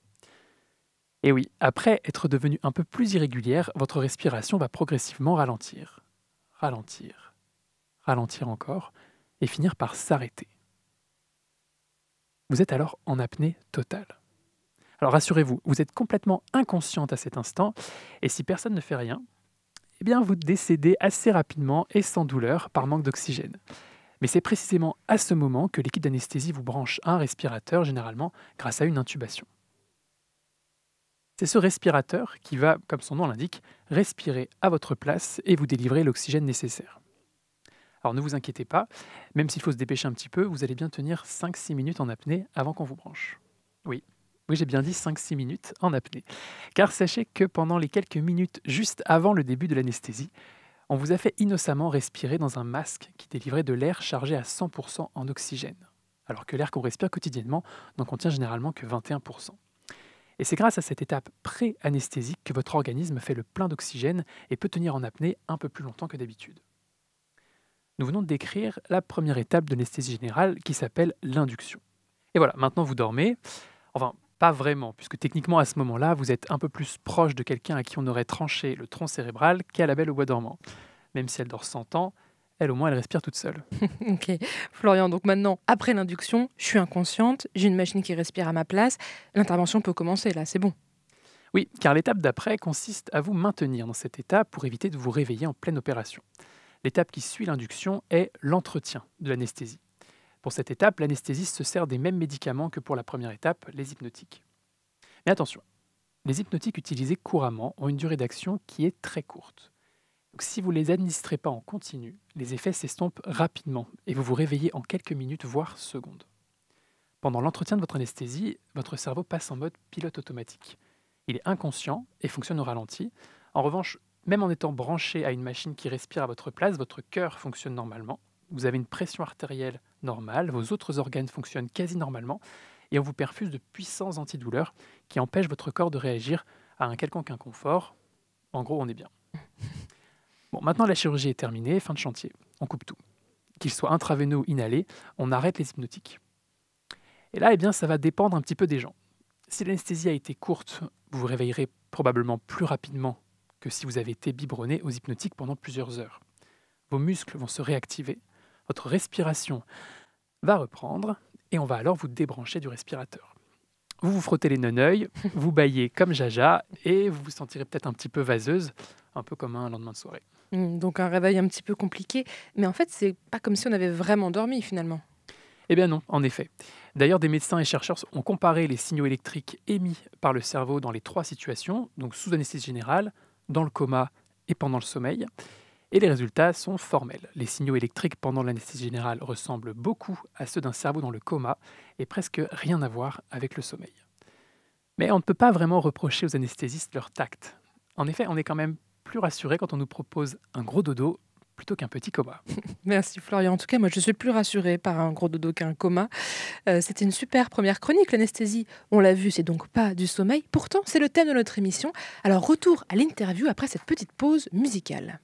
Et oui, après être devenue un peu plus irrégulière, votre respiration va progressivement ralentir, ralentir, ralentir encore, et finir par s'arrêter. Vous êtes alors en apnée totale. Alors rassurez-vous, vous êtes complètement inconsciente à cet instant, et si personne ne fait rien, eh bien vous décédez assez rapidement et sans douleur par manque d'oxygène. Mais c'est précisément à ce moment que l'équipe d'anesthésie vous branche un respirateur, généralement grâce à une intubation. C'est ce respirateur qui va, comme son nom l'indique, respirer à votre place et vous délivrer l'oxygène nécessaire. Alors ne vous inquiétez pas, même s'il faut se dépêcher un petit peu, vous allez bien tenir 5-6 minutes en apnée avant qu'on vous branche. Oui, oui j'ai bien dit 5-6 minutes en apnée. Car sachez que pendant les quelques minutes juste avant le début de l'anesthésie, on vous a fait innocemment respirer dans un masque qui délivrait de l'air chargé à 100% en oxygène, alors que l'air qu'on respire quotidiennement n'en contient généralement que 21%. Et c'est grâce à cette étape pré-anesthésique que votre organisme fait le plein d'oxygène et peut tenir en apnée un peu plus longtemps que d'habitude. Nous venons de décrire la première étape de l'anesthésie générale qui s'appelle l'induction. Et voilà, maintenant vous dormez, enfin pas vraiment, puisque techniquement à ce moment-là, vous êtes un peu plus proche de quelqu'un à qui on aurait tranché le tronc cérébral qu'à la belle au bois dormant. Même si elle dort 100 ans, elle au moins elle respire toute seule. ok, Florian, donc maintenant, après l'induction, je suis inconsciente, j'ai une machine qui respire à ma place, l'intervention peut commencer là, c'est bon. Oui, car l'étape d'après consiste à vous maintenir dans cet état pour éviter de vous réveiller en pleine opération. L'étape qui suit l'induction est l'entretien de l'anesthésie. Pour cette étape, l'anesthésiste se sert des mêmes médicaments que pour la première étape, les hypnotiques. Mais attention, les hypnotiques utilisés couramment ont une durée d'action qui est très courte. si vous ne les administrez pas en continu, les effets s'estompent rapidement et vous vous réveillez en quelques minutes, voire secondes. Pendant l'entretien de votre anesthésie, votre cerveau passe en mode pilote automatique. Il est inconscient et fonctionne au ralenti. En revanche, même en étant branché à une machine qui respire à votre place, votre cœur fonctionne normalement. Vous avez une pression artérielle normal, vos autres organes fonctionnent quasi normalement, et on vous perfuse de puissants antidouleurs qui empêchent votre corps de réagir à un quelconque inconfort. En gros, on est bien. Bon, maintenant la chirurgie est terminée, fin de chantier, on coupe tout. Qu'il soit intraveineux ou inhalé, on arrête les hypnotiques. Et là, eh bien, ça va dépendre un petit peu des gens. Si l'anesthésie a été courte, vous vous réveillerez probablement plus rapidement que si vous avez été biberonné aux hypnotiques pendant plusieurs heures. Vos muscles vont se réactiver, votre respiration va reprendre et on va alors vous débrancher du respirateur. Vous vous frottez les non vous baillez comme Jaja et vous vous sentirez peut-être un petit peu vaseuse, un peu comme un lendemain de soirée. Mmh, donc un réveil un petit peu compliqué, mais en fait c'est pas comme si on avait vraiment dormi finalement. Eh bien non, en effet. D'ailleurs, des médecins et chercheurs ont comparé les signaux électriques émis par le cerveau dans les trois situations, donc sous anesthésie générale, dans le coma et pendant le sommeil et les résultats sont formels. Les signaux électriques pendant l'anesthésie générale ressemblent beaucoup à ceux d'un cerveau dans le coma et presque rien à voir avec le sommeil. Mais on ne peut pas vraiment reprocher aux anesthésistes leur tact. En effet, on est quand même plus rassuré quand on nous propose un gros dodo plutôt qu'un petit coma. Merci Florian. En tout cas, moi, je suis plus rassurée par un gros dodo qu'un coma. Euh, c'était une super première chronique. L'anesthésie, on l'a vu, c'est donc pas du sommeil. Pourtant, c'est le thème de notre émission. Alors, retour à l'interview après cette petite pause musicale.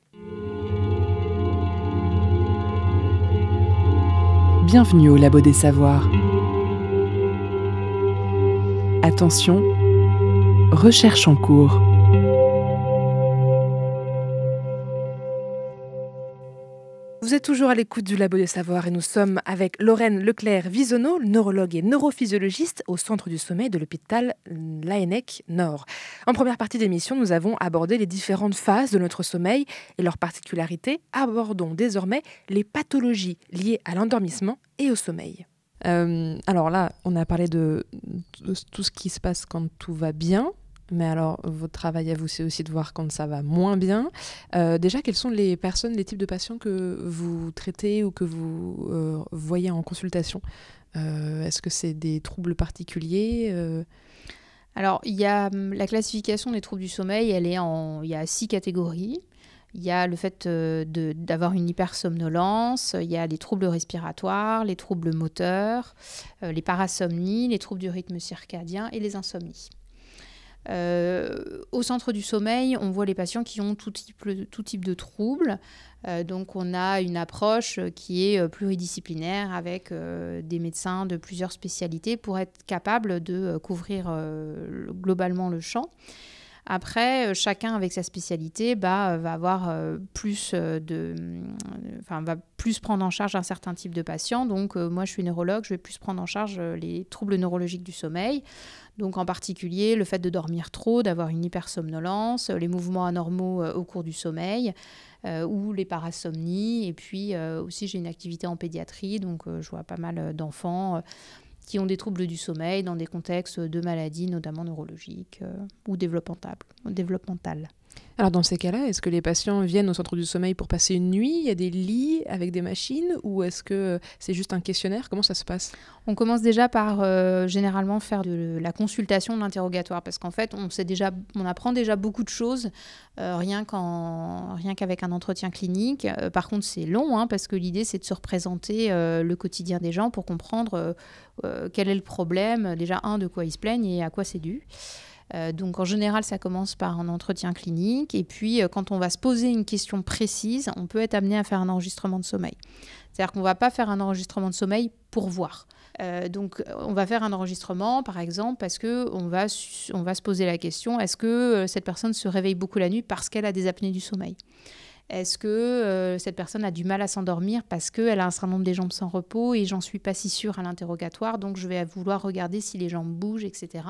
Bienvenue au Labo des Savoirs. Attention, recherche en cours. Vous êtes toujours à l'écoute du Labo des Savoirs et nous sommes avec Lorraine Leclerc-Visonneau, neurologue et neurophysiologiste au centre du sommeil de l'hôpital Laennec Nord. En première partie d'émission, nous avons abordé les différentes phases de notre sommeil et leurs particularités. Abordons désormais les pathologies liées à l'endormissement et au sommeil. Euh, alors là, on a parlé de, tout ce qui se passe quand tout va bien, mais alors, votre travail à vous, c'est aussi de voir quand ça va moins bien. Euh, déjà, quelles sont les personnes, les types de patients que vous traitez ou que vous euh, voyez en consultation euh, Est-ce que c'est des troubles particuliers Alors, il y a hum, la classification des troubles du sommeil, elle est en, il y a six catégories. Il y a le fait d'avoir une hypersomnolence, il y a les troubles respiratoires, les troubles moteurs, les parasomnies, les troubles du rythme circadien et les insomnies. Euh, au centre du sommeil, on voit les patients qui ont tout type, de troubles. Euh, donc on a une approche qui est euh, pluridisciplinaire avec des médecins de plusieurs spécialités pour être capable de couvrir globalement le champ. Après, euh, chacun avec sa spécialité bah, euh, va avoir euh, plus de, plus prendre en charge un certain type de patient. Donc, moi, je suis neurologue, je vais plus prendre en charge les troubles neurologiques du sommeil. Donc en particulier le fait de dormir trop, d'avoir une hypersomnolence, les mouvements anormaux au cours du sommeil ou les parasomnies. Et puis aussi j'ai une activité en pédiatrie, donc je vois pas mal d'enfants qui ont des troubles du sommeil dans des contextes de maladies, notamment neurologiques euh, ou développementales. Alors dans ces cas-là, est-ce que les patients viennent au centre du sommeil pour passer une nuit Il y a des lits avec des machines ou est-ce que euh, c'est juste un questionnaire Comment ça se passe On commence déjà par euh, généralement faire de la consultation, de l'interrogatoire, parce qu'en fait, on sait déjà, on apprend déjà beaucoup de choses euh, rien rien qu'avec un entretien clinique. par contre, c'est long hein, parce que l'idée c'est de se représenter le quotidien des gens pour comprendre quel est le problème déjà un de quoi ils se plaignent et à quoi c'est dû. Euh, donc en général, ça commence par un entretien clinique et puis euh, quand on va se poser une question précise, on peut être amené à faire un enregistrement de sommeil. C'est-à-dire qu'on ne va pas faire un enregistrement de sommeil pour voir. Euh, donc on va faire un enregistrement par exemple parce que on va, on va se poser la question est-ce que cette personne se réveille beaucoup la nuit parce qu'elle a des apnées du sommeil est-ce que cette personne a du mal à s'endormir parce qu'elle a un certain nombre des jambes sans repos et j'en suis pas si sûre à l'interrogatoire, donc je vais vouloir regarder si les jambes bougent, etc.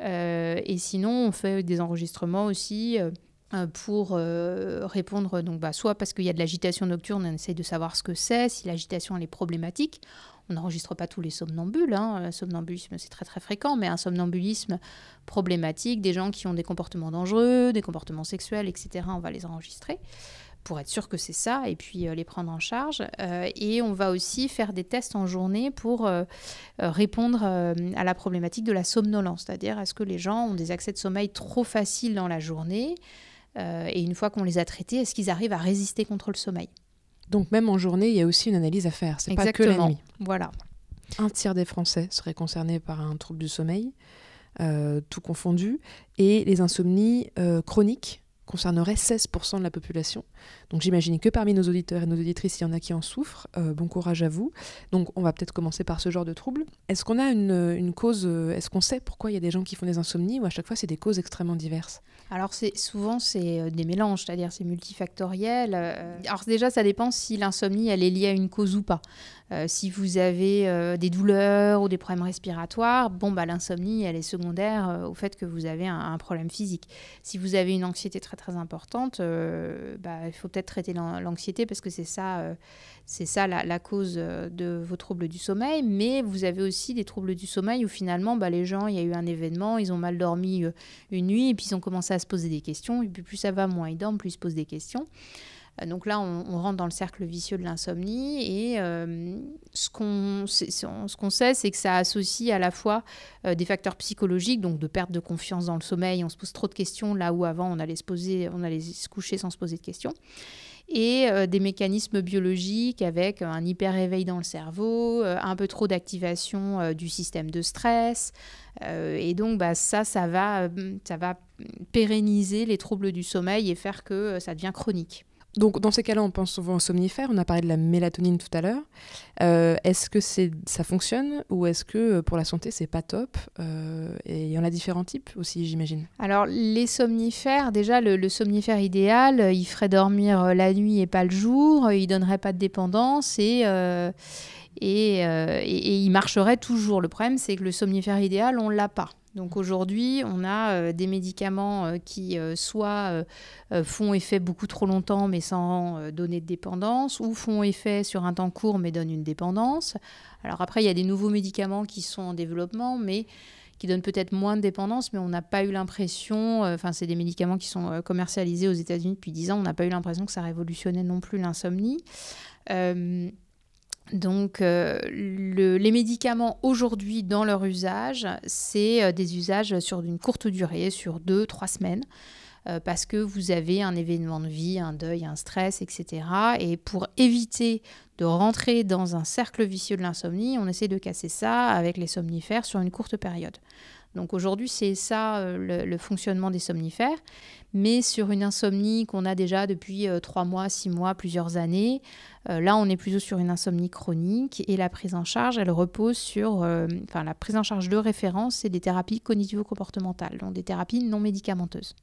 Euh, et sinon, on fait des enregistrements aussi euh, euh, pour répondre, donc, bah, soit parce qu'il y a de l'agitation nocturne, on essaie de savoir ce que c'est, si l'agitation est problématique. On n'enregistre pas tous les somnambules. un hein. Le somnambulisme, c'est très très fréquent, mais un somnambulisme problématique, des gens qui ont des comportements dangereux, des comportements sexuels, etc., on va les enregistrer pour être sûr que c'est ça et puis euh, les prendre en charge. Euh, et on va aussi faire des tests en journée pour euh, répondre à la problématique de la somnolence, c'est-à-dire est-ce que les gens ont des accès de sommeil trop faciles dans la journée et une fois qu'on les a traités, est-ce qu'ils arrivent à résister contre le sommeil Donc même en journée, il y a aussi une analyse à faire, c'est pas que la nuit. Voilà. Un tiers des Français seraient concernés par un trouble du sommeil, tout confondu, et les insomnies chroniques concerneraient 16% de la population. Donc j'imagine que parmi nos auditeurs et nos auditrices, il y en a qui en souffrent. Euh, bon courage à vous. Donc on va peut-être commencer par ce genre de trouble. Est-ce qu'on a une, cause euh, Est-ce qu'on sait pourquoi il y a des gens qui font des insomnies ou à chaque fois c'est des causes extrêmement diverses Alors c'est souvent c'est euh, des mélanges, c'est-à-dire c'est multifactoriel. Alors déjà ça dépend si l'insomnie elle est liée à une cause ou pas. si vous avez des douleurs ou des problèmes respiratoires, bon bah l'insomnie elle est secondaire au fait que vous avez un, un, problème physique. Si vous avez une anxiété très très importante, bah, il faut peut-être traiter l'anxiété parce que c'est ça, euh, ça la, cause euh, de vos troubles du sommeil. Mais vous avez aussi des troubles du sommeil où finalement, bah, les gens, il y a eu un événement, ils ont mal dormi euh, une nuit et puis ils ont commencé à se poser des questions. Et puis plus ça va, moins ils dorment, plus ils se posent des questions. Euh, donc là, on, rentre dans le cercle vicieux de l'insomnie. Et euh, ce qu'on ce sait, c'est que ça associe à la fois euh, des facteurs psychologiques, donc de perte de confiance dans le sommeil. On se pose trop de questions là où avant on allait se poser, on allait se coucher sans se poser de questions et des mécanismes biologiques avec un hyper réveil dans le cerveau, un peu trop d'activation du système de stress. et donc bah, ça, ça va, ça va pérenniser les troubles du sommeil et faire que ça devient chronique. Donc, dans ces cas-là, on pense souvent aux somnifères. On a parlé de la mélatonine tout à l'heure. Euh, est-ce que ça fonctionne ou est-ce que euh, pour la santé, c'est pas top euh, Et il y en a différents types aussi, j'imagine. Alors, les somnifères, déjà, le, somnifère idéal, il ferait dormir la nuit et pas le jour. Il donnerait pas de dépendance et. et, et, il marcherait toujours. Le problème, c'est que le somnifère idéal, on l'a pas. Donc aujourd'hui, on a euh, des médicaments euh, qui euh, soit font effet beaucoup trop longtemps mais sans donner de dépendance, ou font effet sur un temps court mais donnent une dépendance. Alors après, il y a des nouveaux médicaments qui sont en développement mais qui donnent peut-être moins de dépendance, mais on n'a pas eu l'impression, enfin c'est des médicaments qui sont commercialisés aux États-Unis depuis 10 ans, on n'a pas eu l'impression que ça révolutionnait non plus l'insomnie. Donc euh, les médicaments aujourd'hui dans leur usage, c'est euh, des usages sur une courte durée, sur deux, trois semaines, euh, parce que vous avez un événement de vie, un deuil, un stress, etc. Et pour éviter de rentrer dans un cercle vicieux de l'insomnie, on essaie de casser ça avec les somnifères sur une courte période. Donc aujourd'hui, c'est ça le, fonctionnement des somnifères mais sur une insomnie qu'on a déjà depuis 3 euh, mois, 6 mois, plusieurs années. Euh, là, on est plutôt sur une insomnie chronique et la prise en charge, elle repose sur, euh, enfin la prise en charge de référence, c'est des thérapies cognitivo-comportementales, donc des thérapies non médicamenteuses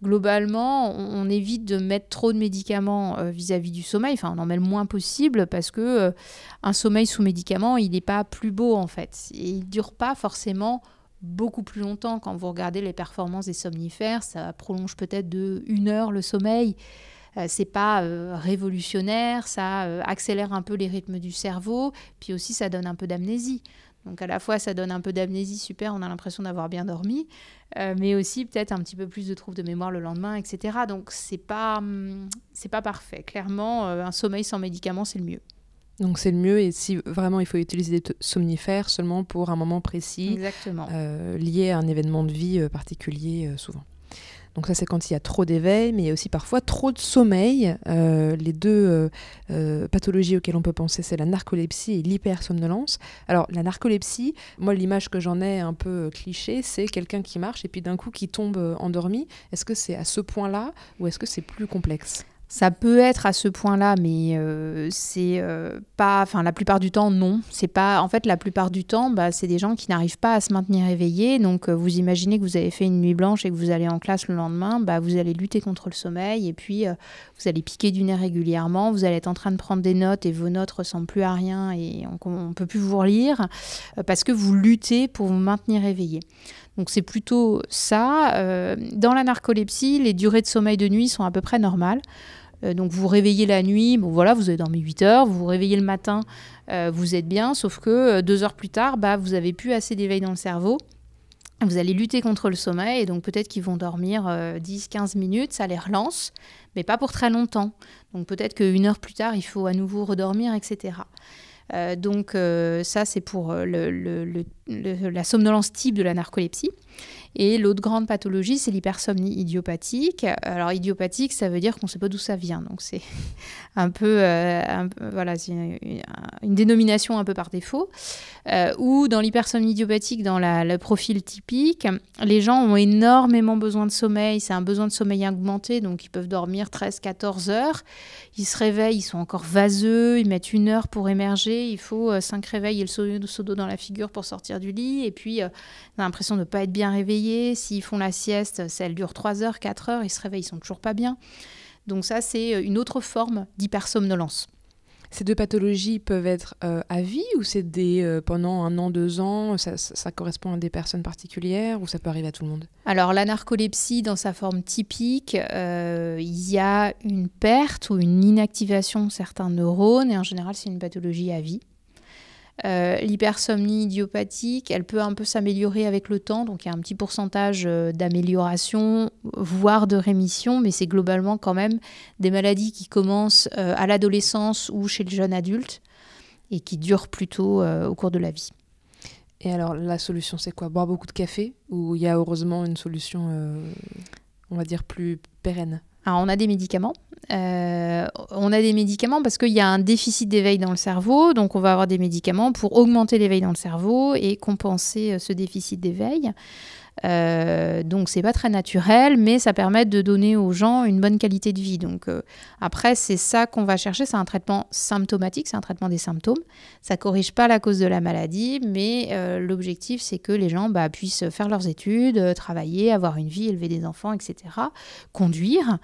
globalement, on, évite de mettre trop de médicaments vis-à-vis du sommeil. Enfin, on en met le moins possible parce que un sommeil sous médicament, il n'est pas plus beau en fait. Et il dure pas forcément beaucoup plus longtemps. Quand vous regardez les performances des somnifères, ça prolonge peut-être de une heure le sommeil. Euh, c'est pas euh, révolutionnaire, ça euh, accélère un peu les rythmes du cerveau, puis aussi ça donne un peu d'amnésie. Donc à la fois ça donne un peu d'amnésie, super, on a l'impression d'avoir bien dormi, mais aussi peut-être un petit peu plus de troubles de mémoire le lendemain, etc. Donc c'est pas hum, c'est pas parfait. Clairement, un sommeil sans médicaments c'est le mieux. Donc c'est le mieux et si vraiment il faut utiliser des somnifères seulement pour un moment précis, euh, lié à un événement de vie euh, particulier euh, souvent. Donc ça c'est quand il y a trop d'éveil, mais il y a aussi parfois trop de sommeil. les deux pathologies auxquelles on peut penser, c'est la narcolepsie et l'hypersomnolence. Alors la narcolepsie, moi l'image que j'en ai un peu cliché, c'est quelqu'un qui marche et puis d'un coup qui tombe endormi. Est-ce que c'est à ce point-là ou est-ce que c'est plus complexe ça peut être à ce point-là, mais euh, c'est euh, pas. Enfin, la plupart du temps, non. C'est pas. En fait, la plupart du temps, bah, c'est des gens qui n'arrivent pas à se maintenir éveillés. Donc, euh, vous imaginez que vous avez fait une nuit blanche et que vous allez en classe le lendemain, bah, vous allez lutter contre le sommeil et puis vous allez piquer du nez régulièrement. Vous allez être en train de prendre des notes et vos notes ressemblent plus à rien et on, ne peut plus vous relire parce que vous luttez pour vous maintenir éveillé. Donc c'est plutôt ça. dans la narcolepsie, les durées de sommeil de nuit sont à peu près normales. Euh, donc vous réveillez la nuit, bon voilà, vous avez dormi 8 heures, vous vous réveillez le matin, euh, vous êtes bien, sauf que euh, deux heures plus tard, bah, vous avez plus assez d'éveil dans le cerveau. Vous allez lutter contre le sommeil et donc peut-être qu'ils vont dormir 10-15 minutes, ça les relance, mais pas pour très longtemps. Donc peut-être qu'une heure plus tard, il faut à nouveau redormir, etc. donc ça, c'est pour la somnolence type de la narcolepsie. Et l'autre grande pathologie, c'est l'hypersomnie idiopathique. Alors idiopathique, ça veut dire qu'on ne sait pas d'où ça vient. Donc c'est euh, un peu, voilà, une, une, dénomination un peu par défaut. Euh, ou dans l'hypersomnie idiopathique, dans la, le profil typique, les gens ont énormément besoin de sommeil. C'est un besoin de sommeil augmenté, donc ils peuvent dormir 13-14 heures. Ils se réveillent, ils sont encore vaseux, ils mettent une heure pour émerger. Il faut 5 euh, réveils et le seau d'eau dans la figure pour sortir du lit. Et puis, on a l'impression de ne pas être bien réveillé S'ils font la sieste, celle dure 3 heures, 4 heures, ils se réveillent, ils sont toujours pas bien. Donc ça, c'est euh, une autre forme d'hypersomnolence. Ces deux pathologies peuvent être euh, à vie ou c'est euh, pendant un an, deux ans, ça, correspond à des personnes particulières ou ça peut arriver à tout le monde Alors la narcolepsie dans sa forme typique, il y a une perte ou une inactivation de certains neurones et en général c'est une pathologie à vie. Euh, l'hypersomnie idiopathique, elle peut un peu s'améliorer avec le temps, donc il y a un petit pourcentage euh, d'amélioration, voire de rémission, mais c'est globalement quand même des maladies qui commencent euh, à l'adolescence ou chez le jeune adulte et qui durent plutôt au cours de la vie. Et alors, la solution, c'est quoi Boire beaucoup de café Ou il y a heureusement une solution, on va dire, plus pérenne ah, on a des médicaments. Euh, on a des médicaments parce qu'il y a un déficit d'éveil dans le cerveau, donc on va avoir des médicaments pour augmenter l'éveil dans le cerveau et compenser euh, ce déficit d'éveil. Euh, donc c'est pas très naturel, mais ça permet de donner aux gens une bonne qualité de vie. Donc euh, après c'est ça qu'on va chercher, c'est un traitement symptomatique, c'est un traitement des symptômes. Ça corrige pas la cause de la maladie, mais euh, l'objectif c'est que les gens bah, puissent faire leurs études, travailler, avoir une vie, élever des enfants, etc., conduire,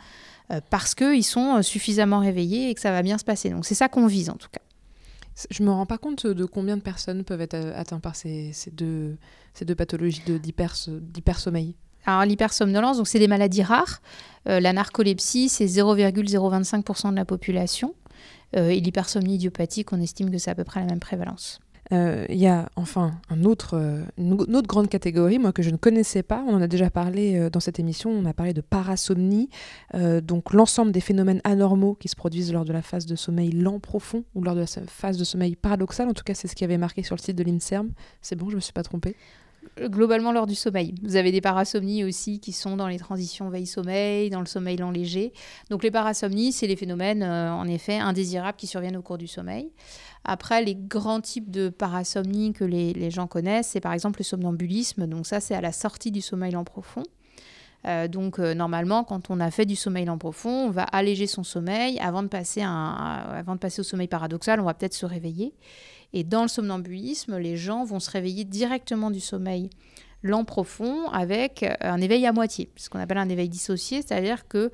parce qu'ils sont suffisamment réveillés et que ça va bien se passer. Donc c'est ça qu'on vise en tout cas. Je me rends pas compte de combien de personnes peuvent être euh, atteintes par ces, deux, pathologies d'hypersommeil. alors l'hypersomnolence, donc c'est des maladies rares. Euh, la narcolepsie, c'est 0,025% de la population. Euh, et l'hypersomnie idiopathique, on estime que c'est à peu près la même prévalence. Euh, il y a enfin euh, une autre grande catégorie, moi, que je ne connaissais pas. On en a déjà parlé euh, dans cette émission. On a parlé de parasomnie, donc l'ensemble des phénomènes anormaux qui se produisent lors de la phase de sommeil lent profond ou lors de la phase de sommeil paradoxal. En tout cas, c'est ce qui avait marqué sur le site de l'INSERM. C'est bon, je ne me suis pas trompé. Euh, globalement lors du sommeil. Vous avez des parasomnies aussi qui sont dans les transitions veille-sommeil, dans le sommeil lent léger. Donc les parasomnies, c'est les phénomènes euh, en effet indésirables qui surviennent au cours du sommeil. Après, les grands types de parasomnies que les, les gens connaissent, c'est par exemple le somnambulisme. Donc ça, c'est à la sortie du sommeil lent profond. Euh, donc euh, normalement, quand on a fait du sommeil lent profond, on va alléger son sommeil. Avant de passer, un, avant de passer au sommeil paradoxal, on va peut-être se réveiller. Et dans le somnambulisme, les gens vont se réveiller directement du sommeil lent profond avec euh, un éveil à moitié, ce qu'on appelle un éveil dissocié, c'est-à-dire que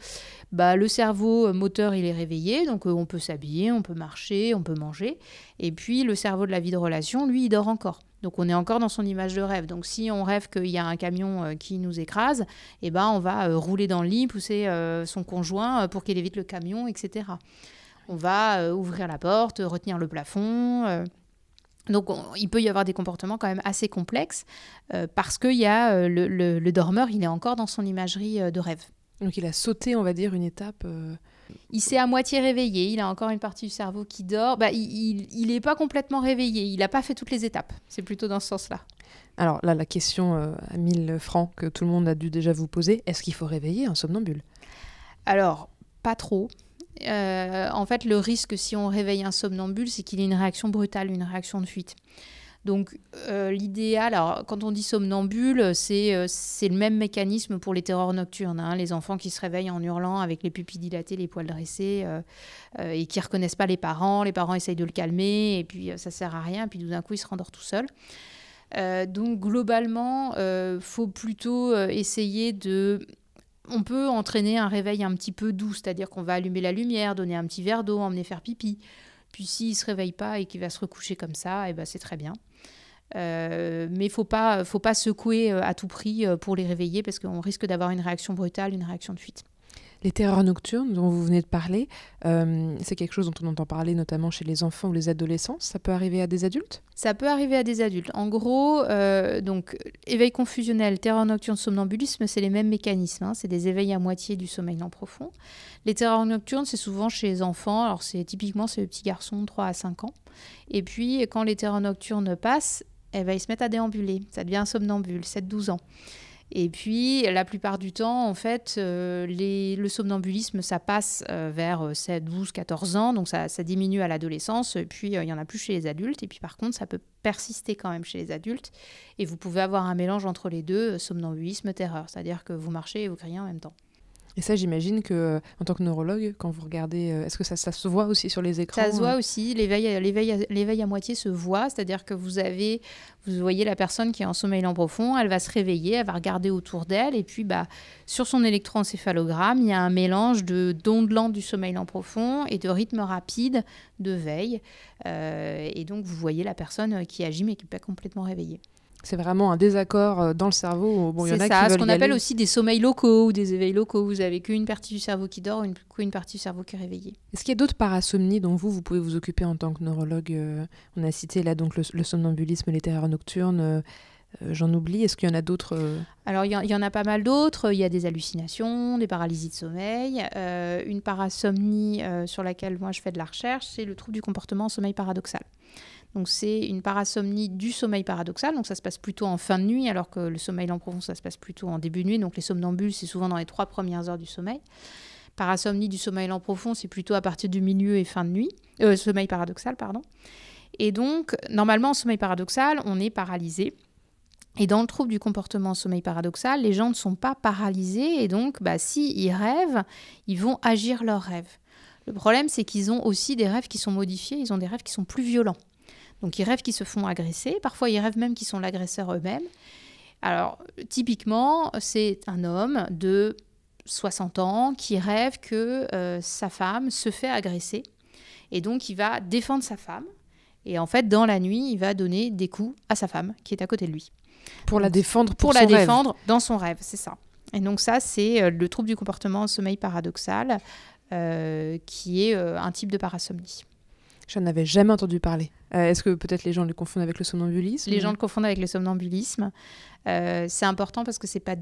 bah, le cerveau moteur il est réveillé, donc on peut s'habiller, on peut marcher, on peut manger, et puis le cerveau de la vie de relation, lui, il dort encore. Donc on est encore dans son image de rêve. Donc si on rêve qu'il y a un camion euh, qui nous écrase, eh ben on va euh, rouler dans le lit, pousser euh, son conjoint pour qu'il évite le camion, etc. On va ouvrir la porte, retenir le plafond. Donc il peut y avoir des comportements quand même assez complexes parce que y a le, le, dormeur, il est encore dans son imagerie de rêve. Donc il a sauté, on va dire, une étape. Il s'est à moitié réveillé, il a encore une partie du cerveau qui dort. Bah, il n'est pas complètement réveillé, il n'a pas fait toutes les étapes. C'est plutôt dans ce sens-là. Alors là, la question euh, à 1000 francs que tout le monde a dû déjà vous poser, est-ce qu'il faut réveiller un somnambule Alors, pas trop. Euh, en fait, le risque si on réveille un somnambule, c'est qu'il ait une réaction brutale, une réaction de fuite. Donc euh, l'idéal, alors quand on dit somnambule, euh, c'est le même mécanisme pour les terreurs nocturnes, hein. les enfants qui se réveillent en hurlant avec les pupilles dilatées, les poils dressés euh, et qui reconnaissent pas les parents, les parents essayent de le calmer et puis ça sert à rien, et puis tout d'un coup il se rendort tout seul. donc globalement, faut plutôt essayer de on peut entraîner un réveil un petit peu doux, c'est-à-dire qu'on va allumer la lumière, donner un petit verre d'eau, emmener faire pipi. Puis s'il se réveille pas et qu'il va se recoucher comme ça, et eh ben c'est très bien. Euh, mais faut pas, faut pas secouer euh, à tout prix euh, pour les réveiller parce qu'on risque d'avoir une réaction brutale, une réaction de fuite. Les terreurs nocturnes dont vous venez de parler, euh, c'est quelque chose dont on entend parler notamment chez les enfants ou les adolescents. Ça peut arriver à des adultes Ça peut arriver à des adultes. En gros, euh, donc éveil confusionnel, terreur nocturne, somnambulisme, c'est les mêmes mécanismes. Hein. C'est des éveils à moitié du sommeil non profond. Les terreurs nocturnes, c'est souvent chez les enfants. Alors c'est typiquement c'est les petits garçons 3 à 5 ans. Et puis quand les terreurs nocturnes passent, eh va ben, ils se mettent à déambuler. Ça devient un somnambule, 7-12 ans. Et puis, la plupart du temps, en fait, euh, le somnambulisme, ça passe euh, vers 7, 12, 14 ans, donc ça, diminue à l'adolescence, puis euh, il n'y en a plus chez les adultes, et puis par contre, ça peut persister quand même chez les adultes, et vous pouvez avoir un mélange entre les deux, somnambulisme, terreur, c'est-à-dire que vous marchez et vous criez en même temps. Et ça, j'imagine que euh, en tant que neurologue, quand vous regardez, euh, est-ce que ça, se voit aussi sur les écrans Ça se voit euh aussi. L'éveil, à, à moitié se voit, c'est-à-dire que vous avez, vous voyez la personne qui est en sommeil lent profond, elle va se réveiller, elle va regarder autour d'elle, et puis bah sur son électroencéphalogramme, il y a un mélange de d'ondelant du sommeil en profond et de rythme rapide de veille, et donc vous voyez la personne qui agit mais qui n'est pas complètement réveillée. C'est vraiment un désaccord euh, dans le cerveau. c'est ça, ce qu'on appelle aussi des sommeils locaux ou des éveils locaux. Vous avez qu'une partie du cerveau qui dort, une, une partie du cerveau qui est réveillée. Est-ce qu'il y a d'autres parasomnies dont vous, vous pouvez vous occuper en tant que neurologue euh, On a cité là donc le, somnambulisme, les terreurs nocturnes. Euh, j'en oublie. Est-ce qu'il y en a d'autres Alors, il y, en a pas mal d'autres. Il y a des hallucinations, des paralysies de sommeil. une parasomnie sur laquelle moi je fais de la recherche, c'est le trouble du comportement en sommeil paradoxal. Donc c'est une parasomnie du sommeil paradoxal. Donc ça se passe plutôt en fin de nuit, alors que le sommeil lent profond, ça se passe plutôt en début de nuit. Donc les somnambules, c'est souvent dans les trois premières heures du sommeil. Parasomnie du sommeil lent profond, c'est plutôt à partir du milieu et fin de nuit. Euh, sommeil paradoxal, pardon. Et donc, normalement, en sommeil paradoxal, on est paralysé. Et dans le trouble du comportement en sommeil paradoxal, les gens ne sont pas paralysés et donc, bah, s'ils rêvent, ils vont agir leurs rêves. Le problème, c'est qu'ils ont aussi des rêves qui sont modifiés, ils ont des rêves qui sont plus violents. Donc ils rêvent qu'ils se font agresser, parfois ils rêvent même qu'ils sont l'agresseur eux-mêmes. Alors typiquement, c'est un homme de 60 ans qui rêve que euh, sa femme se fait agresser. Et donc il va défendre sa femme. Et en fait, dans la nuit, il va donner des coups à sa femme qui est à côté de lui. Pour la défendre pour, la défendre dans son rêve, c'est ça. Et donc ça, c'est euh, le trouble du comportement en sommeil paradoxal, euh, qui est un type de parasomnie. Je n'avais jamais entendu parler. Euh, est-ce que peut-être les gens le confondent avec le somnambulisme Les gens le confondent avec le somnambulisme. Euh, c'est important parce que ce pas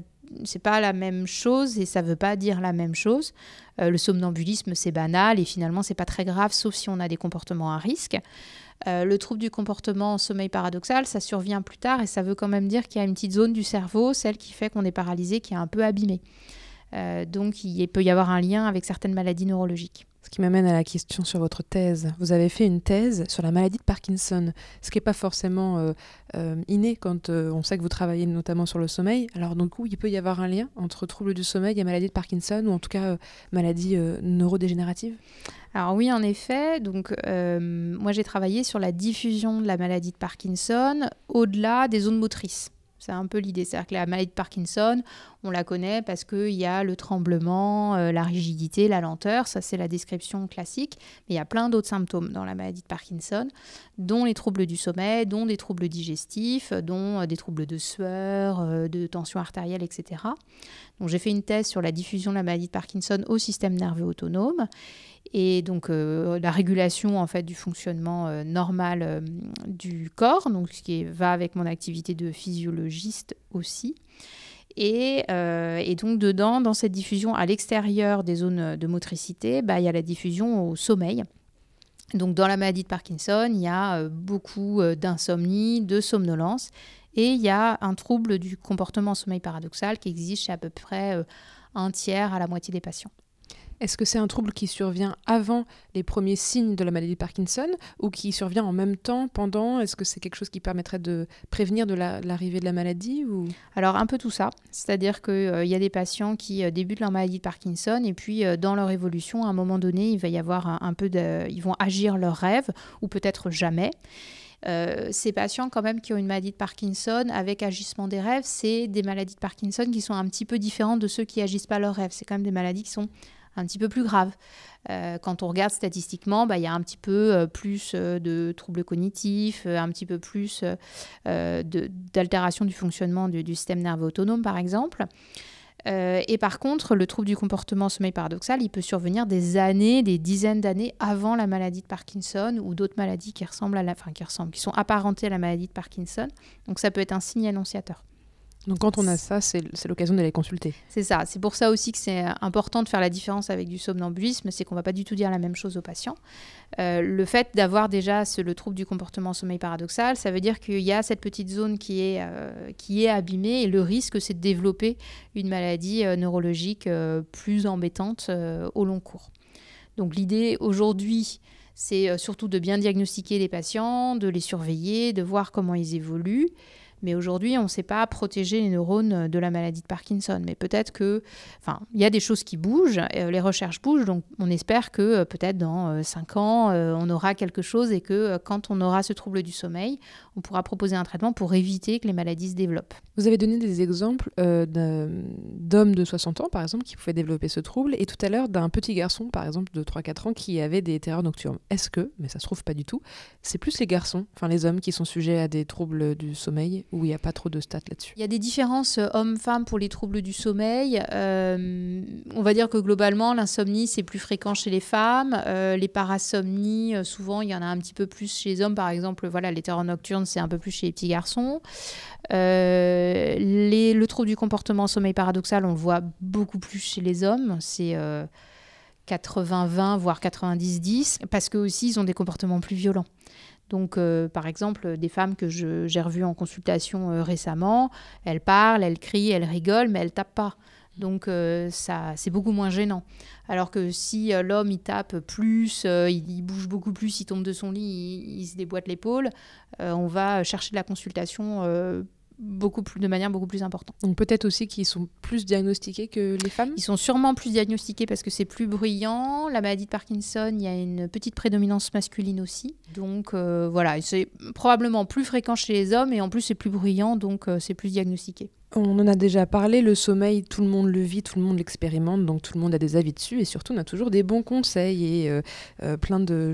pas la même chose et ça veut pas dire la même chose. Euh, le somnambulisme c'est banal et finalement c'est pas très grave sauf si on a des comportements à risque. le trouble du comportement en sommeil paradoxal, ça survient plus tard et ça veut quand même dire qu'il y a une petite zone du cerveau, celle qui fait qu'on est paralysé, qui est un peu abîmée. Euh, donc il peut y avoir un lien avec certaines maladies neurologiques. Ce qui m'amène à la question sur votre thèse. Vous avez fait une thèse sur la maladie de Parkinson, ce qui n'est pas forcément euh, euh, inné quand on sait que vous travaillez notamment sur le sommeil. Alors donc coup, il peut y avoir un lien entre troubles du sommeil et maladie de Parkinson, ou en tout cas maladie neurodégénérative alors oui, en effet. Donc, moi, j'ai travaillé sur la diffusion de la maladie de Parkinson au-delà des zones motrices. C'est un peu l'idée. C'est-à-dire que la maladie de Parkinson, on la connaît parce qu'il y a le tremblement, euh, la rigidité, la lenteur. Ça, c'est la description classique. Mais il y a plein d'autres symptômes dans la maladie de Parkinson, dont les troubles du sommeil, dont des troubles digestifs, dont euh, des troubles de sueur, euh, de tension artérielle, etc. Donc, j'ai fait une thèse sur la diffusion de la maladie de Parkinson au système nerveux autonome et donc euh, la régulation en fait du fonctionnement euh, normal euh, du corps, donc ce qui va avec mon activité de physiologiste aussi. Et, donc dedans, dans cette diffusion à l'extérieur des zones de motricité, bah, il y a la diffusion au sommeil. Donc dans la maladie de Parkinson, il y a beaucoup d'insomnie, de somnolence, et il y a un trouble du comportement sommeil paradoxal qui existe chez à peu près un tiers à la moitié des patients. Est-ce que c'est un trouble qui survient avant les premiers signes de la maladie de Parkinson ou qui survient en même temps, pendant Est-ce que c'est quelque chose qui permettrait de prévenir de l'arrivée de la maladie ou... Alors un peu tout ça, c'est-à-dire qu'il euh, il y a des patients qui euh, débutent leur maladie de Parkinson et puis euh, dans leur évolution, à un moment donné, il va y avoir un, peu de... Ils vont agir leurs rêves ou peut-être jamais. ces patients quand même qui ont une maladie de Parkinson avec agissement des rêves, c'est des maladies de Parkinson qui sont un petit peu différentes de ceux qui agissent pas leurs rêves. C'est quand même des maladies qui sont un petit peu plus grave. Euh, quand on regarde statistiquement, bah, il y a un petit peu euh, plus euh, de troubles cognitifs, un petit peu plus d'altération du fonctionnement du, système nerveux autonome, par exemple. et par contre, le trouble du comportement sommeil paradoxal, il peut survenir des années, des dizaines d'années avant la maladie de Parkinson ou d'autres maladies qui ressemblent à la, enfin, qui ressemblent, qui sont apparentées à la maladie de Parkinson. Donc ça peut être un signe annonciateur. Donc quand on a ça, c'est l'occasion de les consulter. C'est ça. C'est pour ça aussi que c'est important de faire la différence avec du somnambulisme, c'est qu'on va pas du tout dire la même chose aux patients. Euh, le fait d'avoir déjà ce, le trouble du comportement sommeil paradoxal, ça veut dire qu'il y a cette petite zone qui est, euh, qui est abîmée et le risque, c'est de développer une maladie euh, neurologique plus embêtante au long cours. Donc l'idée aujourd'hui, c'est surtout de bien diagnostiquer les patients, de les surveiller, de voir comment ils évoluent. Mais aujourd'hui, on ne sait pas protéger les neurones de la maladie de Parkinson. Mais peut-être que, enfin, il y a des choses qui bougent, euh, les recherches bougent, donc on espère que euh, peut-être dans 5 euh, ans, on aura quelque chose et que quand on aura ce trouble du sommeil, on pourra proposer un traitement pour éviter que les maladies se développent. Vous avez donné des exemples d'hommes de 60 ans, par exemple, qui pouvaient développer ce trouble, et tout à l'heure d'un petit garçon, par exemple, de 3-4 ans, qui avait des terreurs nocturnes. Est-ce que, mais ça se trouve pas du tout, c'est plus les garçons, enfin les hommes qui sont sujets à des troubles du sommeil où il n'y a pas trop de stats là-dessus. Il y a des différences euh, hommes-femmes pour les troubles du sommeil. Euh, on va dire que globalement, l'insomnie, c'est plus fréquent chez les femmes. Euh, les parasomnies, souvent, il y en a un petit peu plus chez les hommes. Par exemple, voilà, les terres nocturnes, c'est un peu plus chez les petits garçons. le trouble du comportement sommeil paradoxal, on le voit beaucoup plus chez les hommes. C'est. 80-20, voire 90-10, parce que aussi ils ont des comportements plus violents. Donc, euh, par exemple, des femmes que j'ai revues en consultation euh, récemment, elles parlent, elles crient, elles rigolent, mais elles tapent pas. Donc, euh, ça, c'est beaucoup moins gênant. Alors que si l'homme, il tape plus, il, bouge beaucoup plus, il tombe de son lit, il, il se déboîte l'épaule, on va chercher de la consultation beaucoup plus, de manière beaucoup plus importante. Donc peut-être aussi qu'ils sont plus diagnostiqués que les femmes Ils sont sûrement plus diagnostiqués parce que c'est plus bruyant. La maladie de Parkinson, il y a une petite prédominance masculine aussi. Donc euh, voilà, c'est probablement plus fréquent chez les hommes et en plus c'est plus bruyant, donc euh, c'est plus diagnostiqué. On en a déjà parlé, le sommeil, tout le monde le vit, tout le monde l'expérimente, donc tout le monde a des avis dessus et surtout on a toujours des bons conseils et euh, euh, plein de,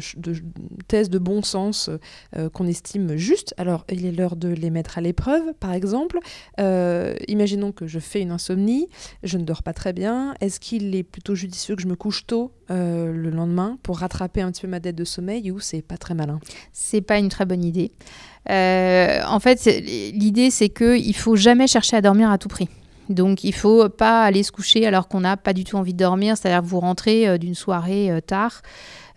thèses de bon sens euh, qu'on estime justes. Alors il est l'heure de les mettre à l'épreuve, par exemple. imaginons que je fais une insomnie, je ne dors pas très bien. Est-ce qu'il est plutôt judicieux que je me couche tôt le lendemain pour rattraper un petit peu ma dette de sommeil ou c'est pas très malin C'est pas une très bonne idée. Euh, en fait, l'idée, c'est qu'il ne faut jamais chercher à dormir à tout prix. Donc, il faut pas aller se coucher alors qu'on n'a pas du tout envie de dormir, c'est-à-dire vous rentrez euh, d'une soirée euh, tard.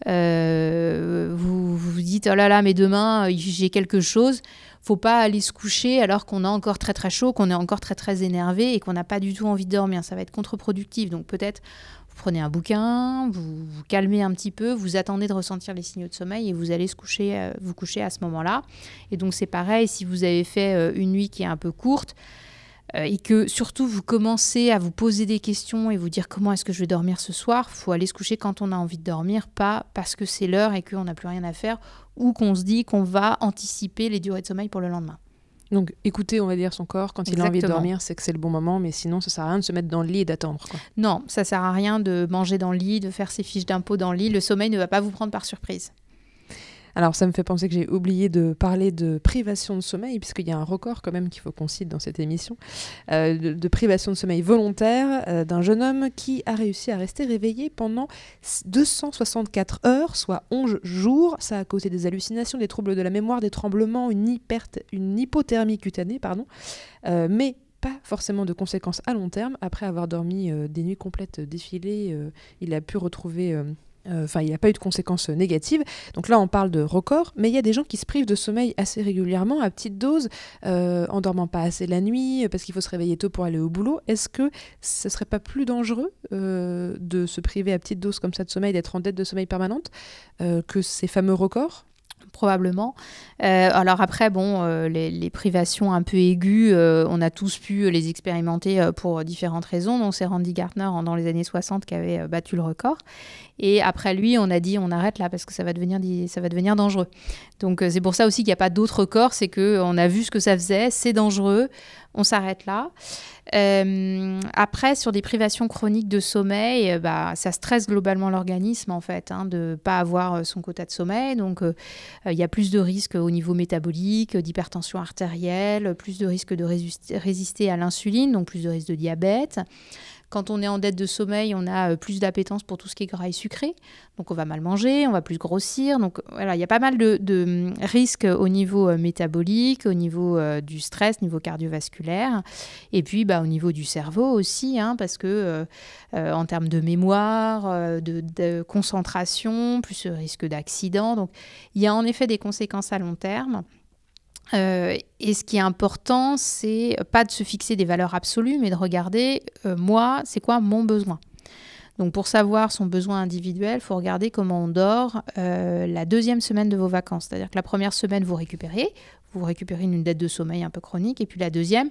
vous, vous dites oh là là mais demain j'ai quelque chose faut pas aller se coucher alors qu'on a encore très très chaud qu'on est encore très très énervé et qu'on n'a pas du tout envie de dormir ça va être contre-productif donc peut-être prenez un bouquin, vous vous calmez un petit peu, vous attendez de ressentir les signaux de sommeil et vous allez se coucher, euh, vous coucher à ce moment-là. Et donc c'est pareil, si vous avez fait euh, une nuit qui est un peu courte euh, et que surtout vous commencez à vous poser des questions et vous dire comment est-ce que je vais dormir ce soir, faut aller se coucher quand on a envie de dormir, pas parce que c'est l'heure et qu'on n'a plus rien à faire ou qu'on se dit qu'on va anticiper les durées de sommeil pour le lendemain. Donc écouter, on va dire, son corps quand il a envie de dormir, c'est que c'est le bon moment, mais sinon ça sert à rien de se mettre dans le lit et d'attendre. Non, ça sert à rien de manger dans le lit, de faire ses fiches d'impôts dans le lit. Le sommeil ne va pas vous prendre par surprise. Alors ça me fait penser que j'ai oublié de parler de privation de sommeil, puisqu'il y a un record quand même qu'il faut qu'on cite dans cette émission, euh, de, privation de sommeil volontaire euh, d'un jeune homme qui a réussi à rester réveillé pendant 264 heures, soit 11 jours. Ça a causé des hallucinations, des troubles de la mémoire, des tremblements, une, hyper une hypothermie cutanée, pardon. Euh, mais pas forcément de conséquences à long terme. Après avoir dormi des nuits complètes défilées, il a pu retrouver euh, enfin, il n'y a pas eu de conséquences négatives. Donc là, on parle de record, mais il y a des gens qui se privent de sommeil assez régulièrement, à petite dose, euh, en dormant pas assez la nuit, euh, parce qu'il faut se réveiller tôt pour aller au boulot. Est-ce que ce serait pas plus dangereux de se priver à petite dose comme ça de sommeil, d'être en dette de sommeil permanente, que ces fameux records probablement. Euh, alors après, bon, euh, les, privations un peu aiguës, euh, on a tous pu les expérimenter pour différentes raisons. Donc c'est Randy Gartner dans les années 60 qui avait battu le record. Et après lui, on a dit on arrête là parce que ça va devenir, ça va devenir dangereux. Donc c'est pour ça aussi qu'il n'y a pas d'autres records, c'est qu'on a vu ce que ça faisait, c'est dangereux, on s'arrête là. Euh, après, sur des privations chroniques de sommeil, euh, bah, ça stresse globalement l'organisme en fait, hein, de ne pas avoir euh, son quota de sommeil. Donc, il y a plus de risques au niveau métabolique, d'hypertension artérielle, plus de risques de résister à l'insuline, donc plus de risques de diabète. Quand on est en dette de sommeil, on a euh, plus d'appétence pour tout ce qui est gras et sucré. Donc on va mal manger, on va plus grossir. Donc voilà, il y a pas mal de, mm, risques au niveau euh, métabolique, au niveau euh, du stress, niveau cardiovasculaire. Et puis bah, au niveau du cerveau aussi, hein, parce que en termes de mémoire, de, concentration, plus risque d'accident. Donc il y a en effet des conséquences à long terme. Euh, et ce qui est important, c'est pas de se fixer des valeurs absolues, mais de regarder, euh, moi, c'est quoi mon besoin donc pour savoir son besoin individuel, il faut regarder comment on dort euh, la deuxième semaine de vos vacances. C'est-à-dire que la première semaine, vous récupérez, vous récupérez une dette de sommeil un peu chronique, et puis la deuxième,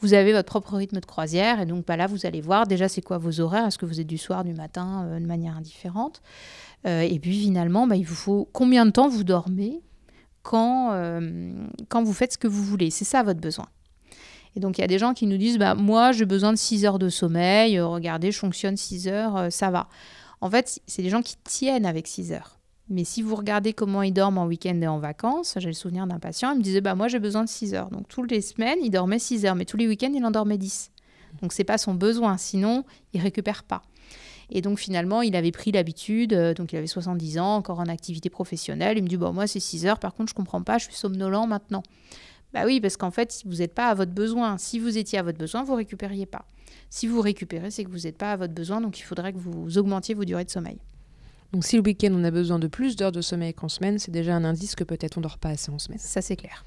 vous avez votre propre rythme de croisière, et donc pas bah là, vous allez voir déjà c'est quoi vos horaires, est-ce que vous êtes du soir, du matin, de manière indifférente. et puis finalement, bah, il vous faut combien de temps vous dormez euh, quand, vous faites ce que vous voulez. C'est ça votre besoin. Et donc il y a des gens qui nous disent, bah, moi j'ai besoin de 6 heures de sommeil, euh, regardez, je fonctionne 6 heures, euh, ça va. En fait, c'est des gens qui tiennent avec 6 heures. Mais si vous regardez comment ils dorment en week-end et en vacances, j'ai le souvenir d'un patient, il me disait bah moi j'ai besoin de 6 heures. Donc toutes les semaines, il dormait 6 heures, mais tous les week-ends, il en dormait 10. Donc c'est pas son besoin, sinon il récupère pas. Et donc finalement, il avait pris l'habitude, euh, donc il avait 70 ans, encore en activité professionnelle. Il me dit, bon, moi c'est 6 heures, par contre, je ne comprends pas, je suis somnolent maintenant. Bah oui, parce qu'en fait, vous n'êtes pas à votre besoin. Si vous étiez à votre besoin, vous récupériez pas. Si vous récupérez, c'est que vous n'êtes pas à votre besoin, donc il faudrait que vous augmentiez vos durées de sommeil. Donc si le week-end, on a besoin de plus d'heures de sommeil qu'en semaine, c'est déjà un indice que peut-être on dort pas assez en semaine. Ça, c'est clair.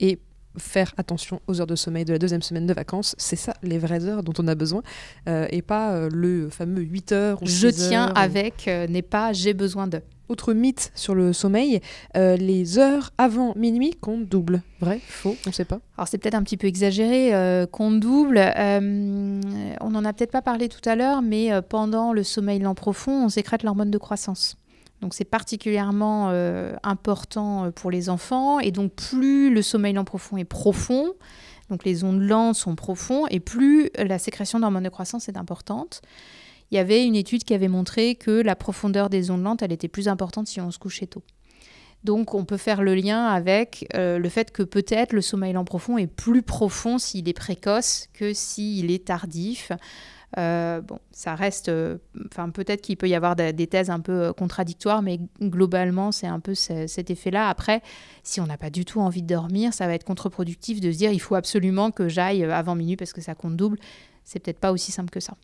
Et faire attention aux heures de sommeil de la deuxième semaine de vacances. C'est ça, les vraies heures dont on a besoin, euh, et pas euh, le fameux 8 heures. Ou Je tiens avec euh, n'est pas j'ai besoin de. Autre mythe sur le sommeil, les heures avant minuit comptent double. Vrai, faux, on ne sait pas. Alors c'est peut-être un petit peu exagéré, qu'on double. on n'en a peut-être pas parlé tout à l'heure, mais pendant le sommeil lent profond, on sécrète l'hormone de croissance. Donc c'est particulièrement euh, important euh, pour les enfants. Et donc plus le sommeil lent profond est profond, donc les ondes lentes sont profondes, et plus la sécrétion d'hormones de croissance est importante. Il y avait une étude qui avait montré que la profondeur des ondes lentes, elle était plus importante si on se couchait tôt. Donc on peut faire le lien avec euh, le fait que peut-être le sommeil lent profond est plus profond s'il est précoce que s'il est tardif. Euh, bon, ça reste. Euh, enfin, peut-être qu'il peut y avoir des, des thèses un peu euh, contradictoires, mais globalement, c'est un peu cet effet-là. Après, si on n'a pas du tout envie de dormir, ça va être contre-productif de se dire il faut absolument que j'aille avant minuit parce que ça compte double. C'est peut-être pas aussi simple que ça.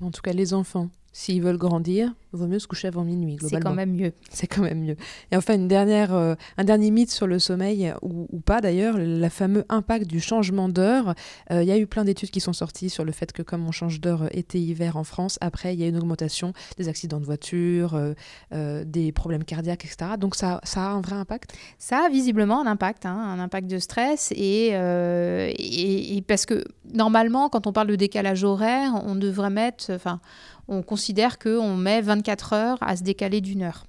En tout cas, les enfants s'ils veulent grandir, il vaut mieux se coucher avant minuit. C'est quand même mieux. C'est quand même mieux. Et enfin, une dernière, euh, un dernier mythe sur le sommeil, ou, pas d'ailleurs, le fameux impact du changement d'heure. Euh, il y a eu plein d'études qui sont sorties sur le fait que comme on change d'heure euh, été-hiver en France, après, il y a une augmentation des accidents de voiture, des problèmes cardiaques, etc. Donc ça, ça a un vrai impact Ça a visiblement un impact, hein, un impact de stress. Et, et, et, parce que normalement, quand on parle de décalage horaire, on devrait mettre... Enfin, on considère qu'on met 24 heures à se décaler d'une heure.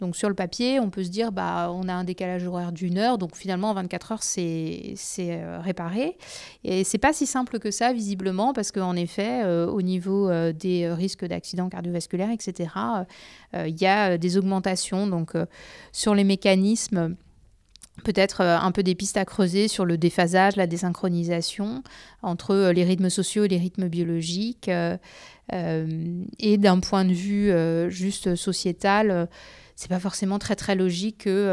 Donc sur le papier, on peut se dire, bah, on a un décalage horaire d'une heure, donc finalement 24 heures, c'est euh, réparé. Et c'est pas si simple que ça, visiblement, parce qu'en effet, euh, au niveau euh, des risques d'accidents cardiovasculaires, etc., il y a des augmentations donc, sur les mécanismes peut-être un peu des pistes à creuser sur le déphasage, la désynchronisation entre les rythmes sociaux et les rythmes biologiques, euh, et d'un point de vue euh, juste sociétal, euh, c'est pas forcément très très logique que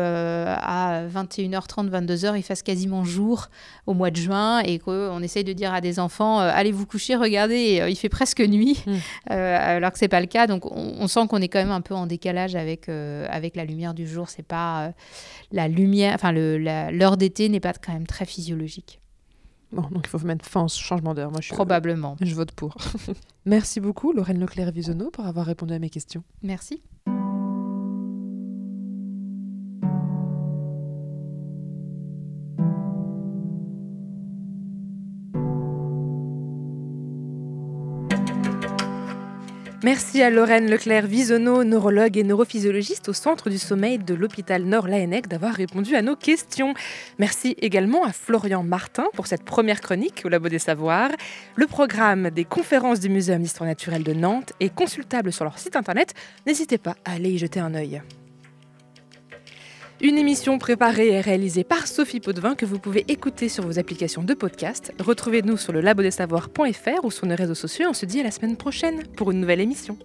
à 21h30 22h il fasse quasiment jour au mois de juin et qu'on essaye de dire à des enfants allez vous coucher regardez il fait presque nuit mm. alors que c'est pas le cas donc on, on sent qu'on est quand même un peu en décalage avec avec la lumière du jour c'est pas la lumière enfin l'heure d'été n'est pas quand même très physiologique Bon, donc il faut mettre fin au changement d'heure. Moi, je suis euh, Probablement. je vote pour. Merci beaucoup, Lorraine Leclerc-Visonneau, pour avoir répondu à mes questions. Merci. Merci à Lorraine Leclerc-Visonneau, neurologue et neurophysiologiste au Centre du Sommeil de l'hôpital Nord-Laennec, d'avoir répondu à nos questions. Merci également à Florian Martin pour cette première chronique au Labo des Savoirs. Le programme des conférences du Muséum d'histoire naturelle de Nantes est consultable sur leur site internet. N'hésitez pas à aller y jeter un œil. Une émission préparée et réalisée par Sophie Potvin que vous pouvez écouter sur vos applications de podcast. Retrouvez-nous sur le labo-des-savoirs.fr ou sur nos réseaux sociaux. On se dit à la semaine prochaine pour une nouvelle émission.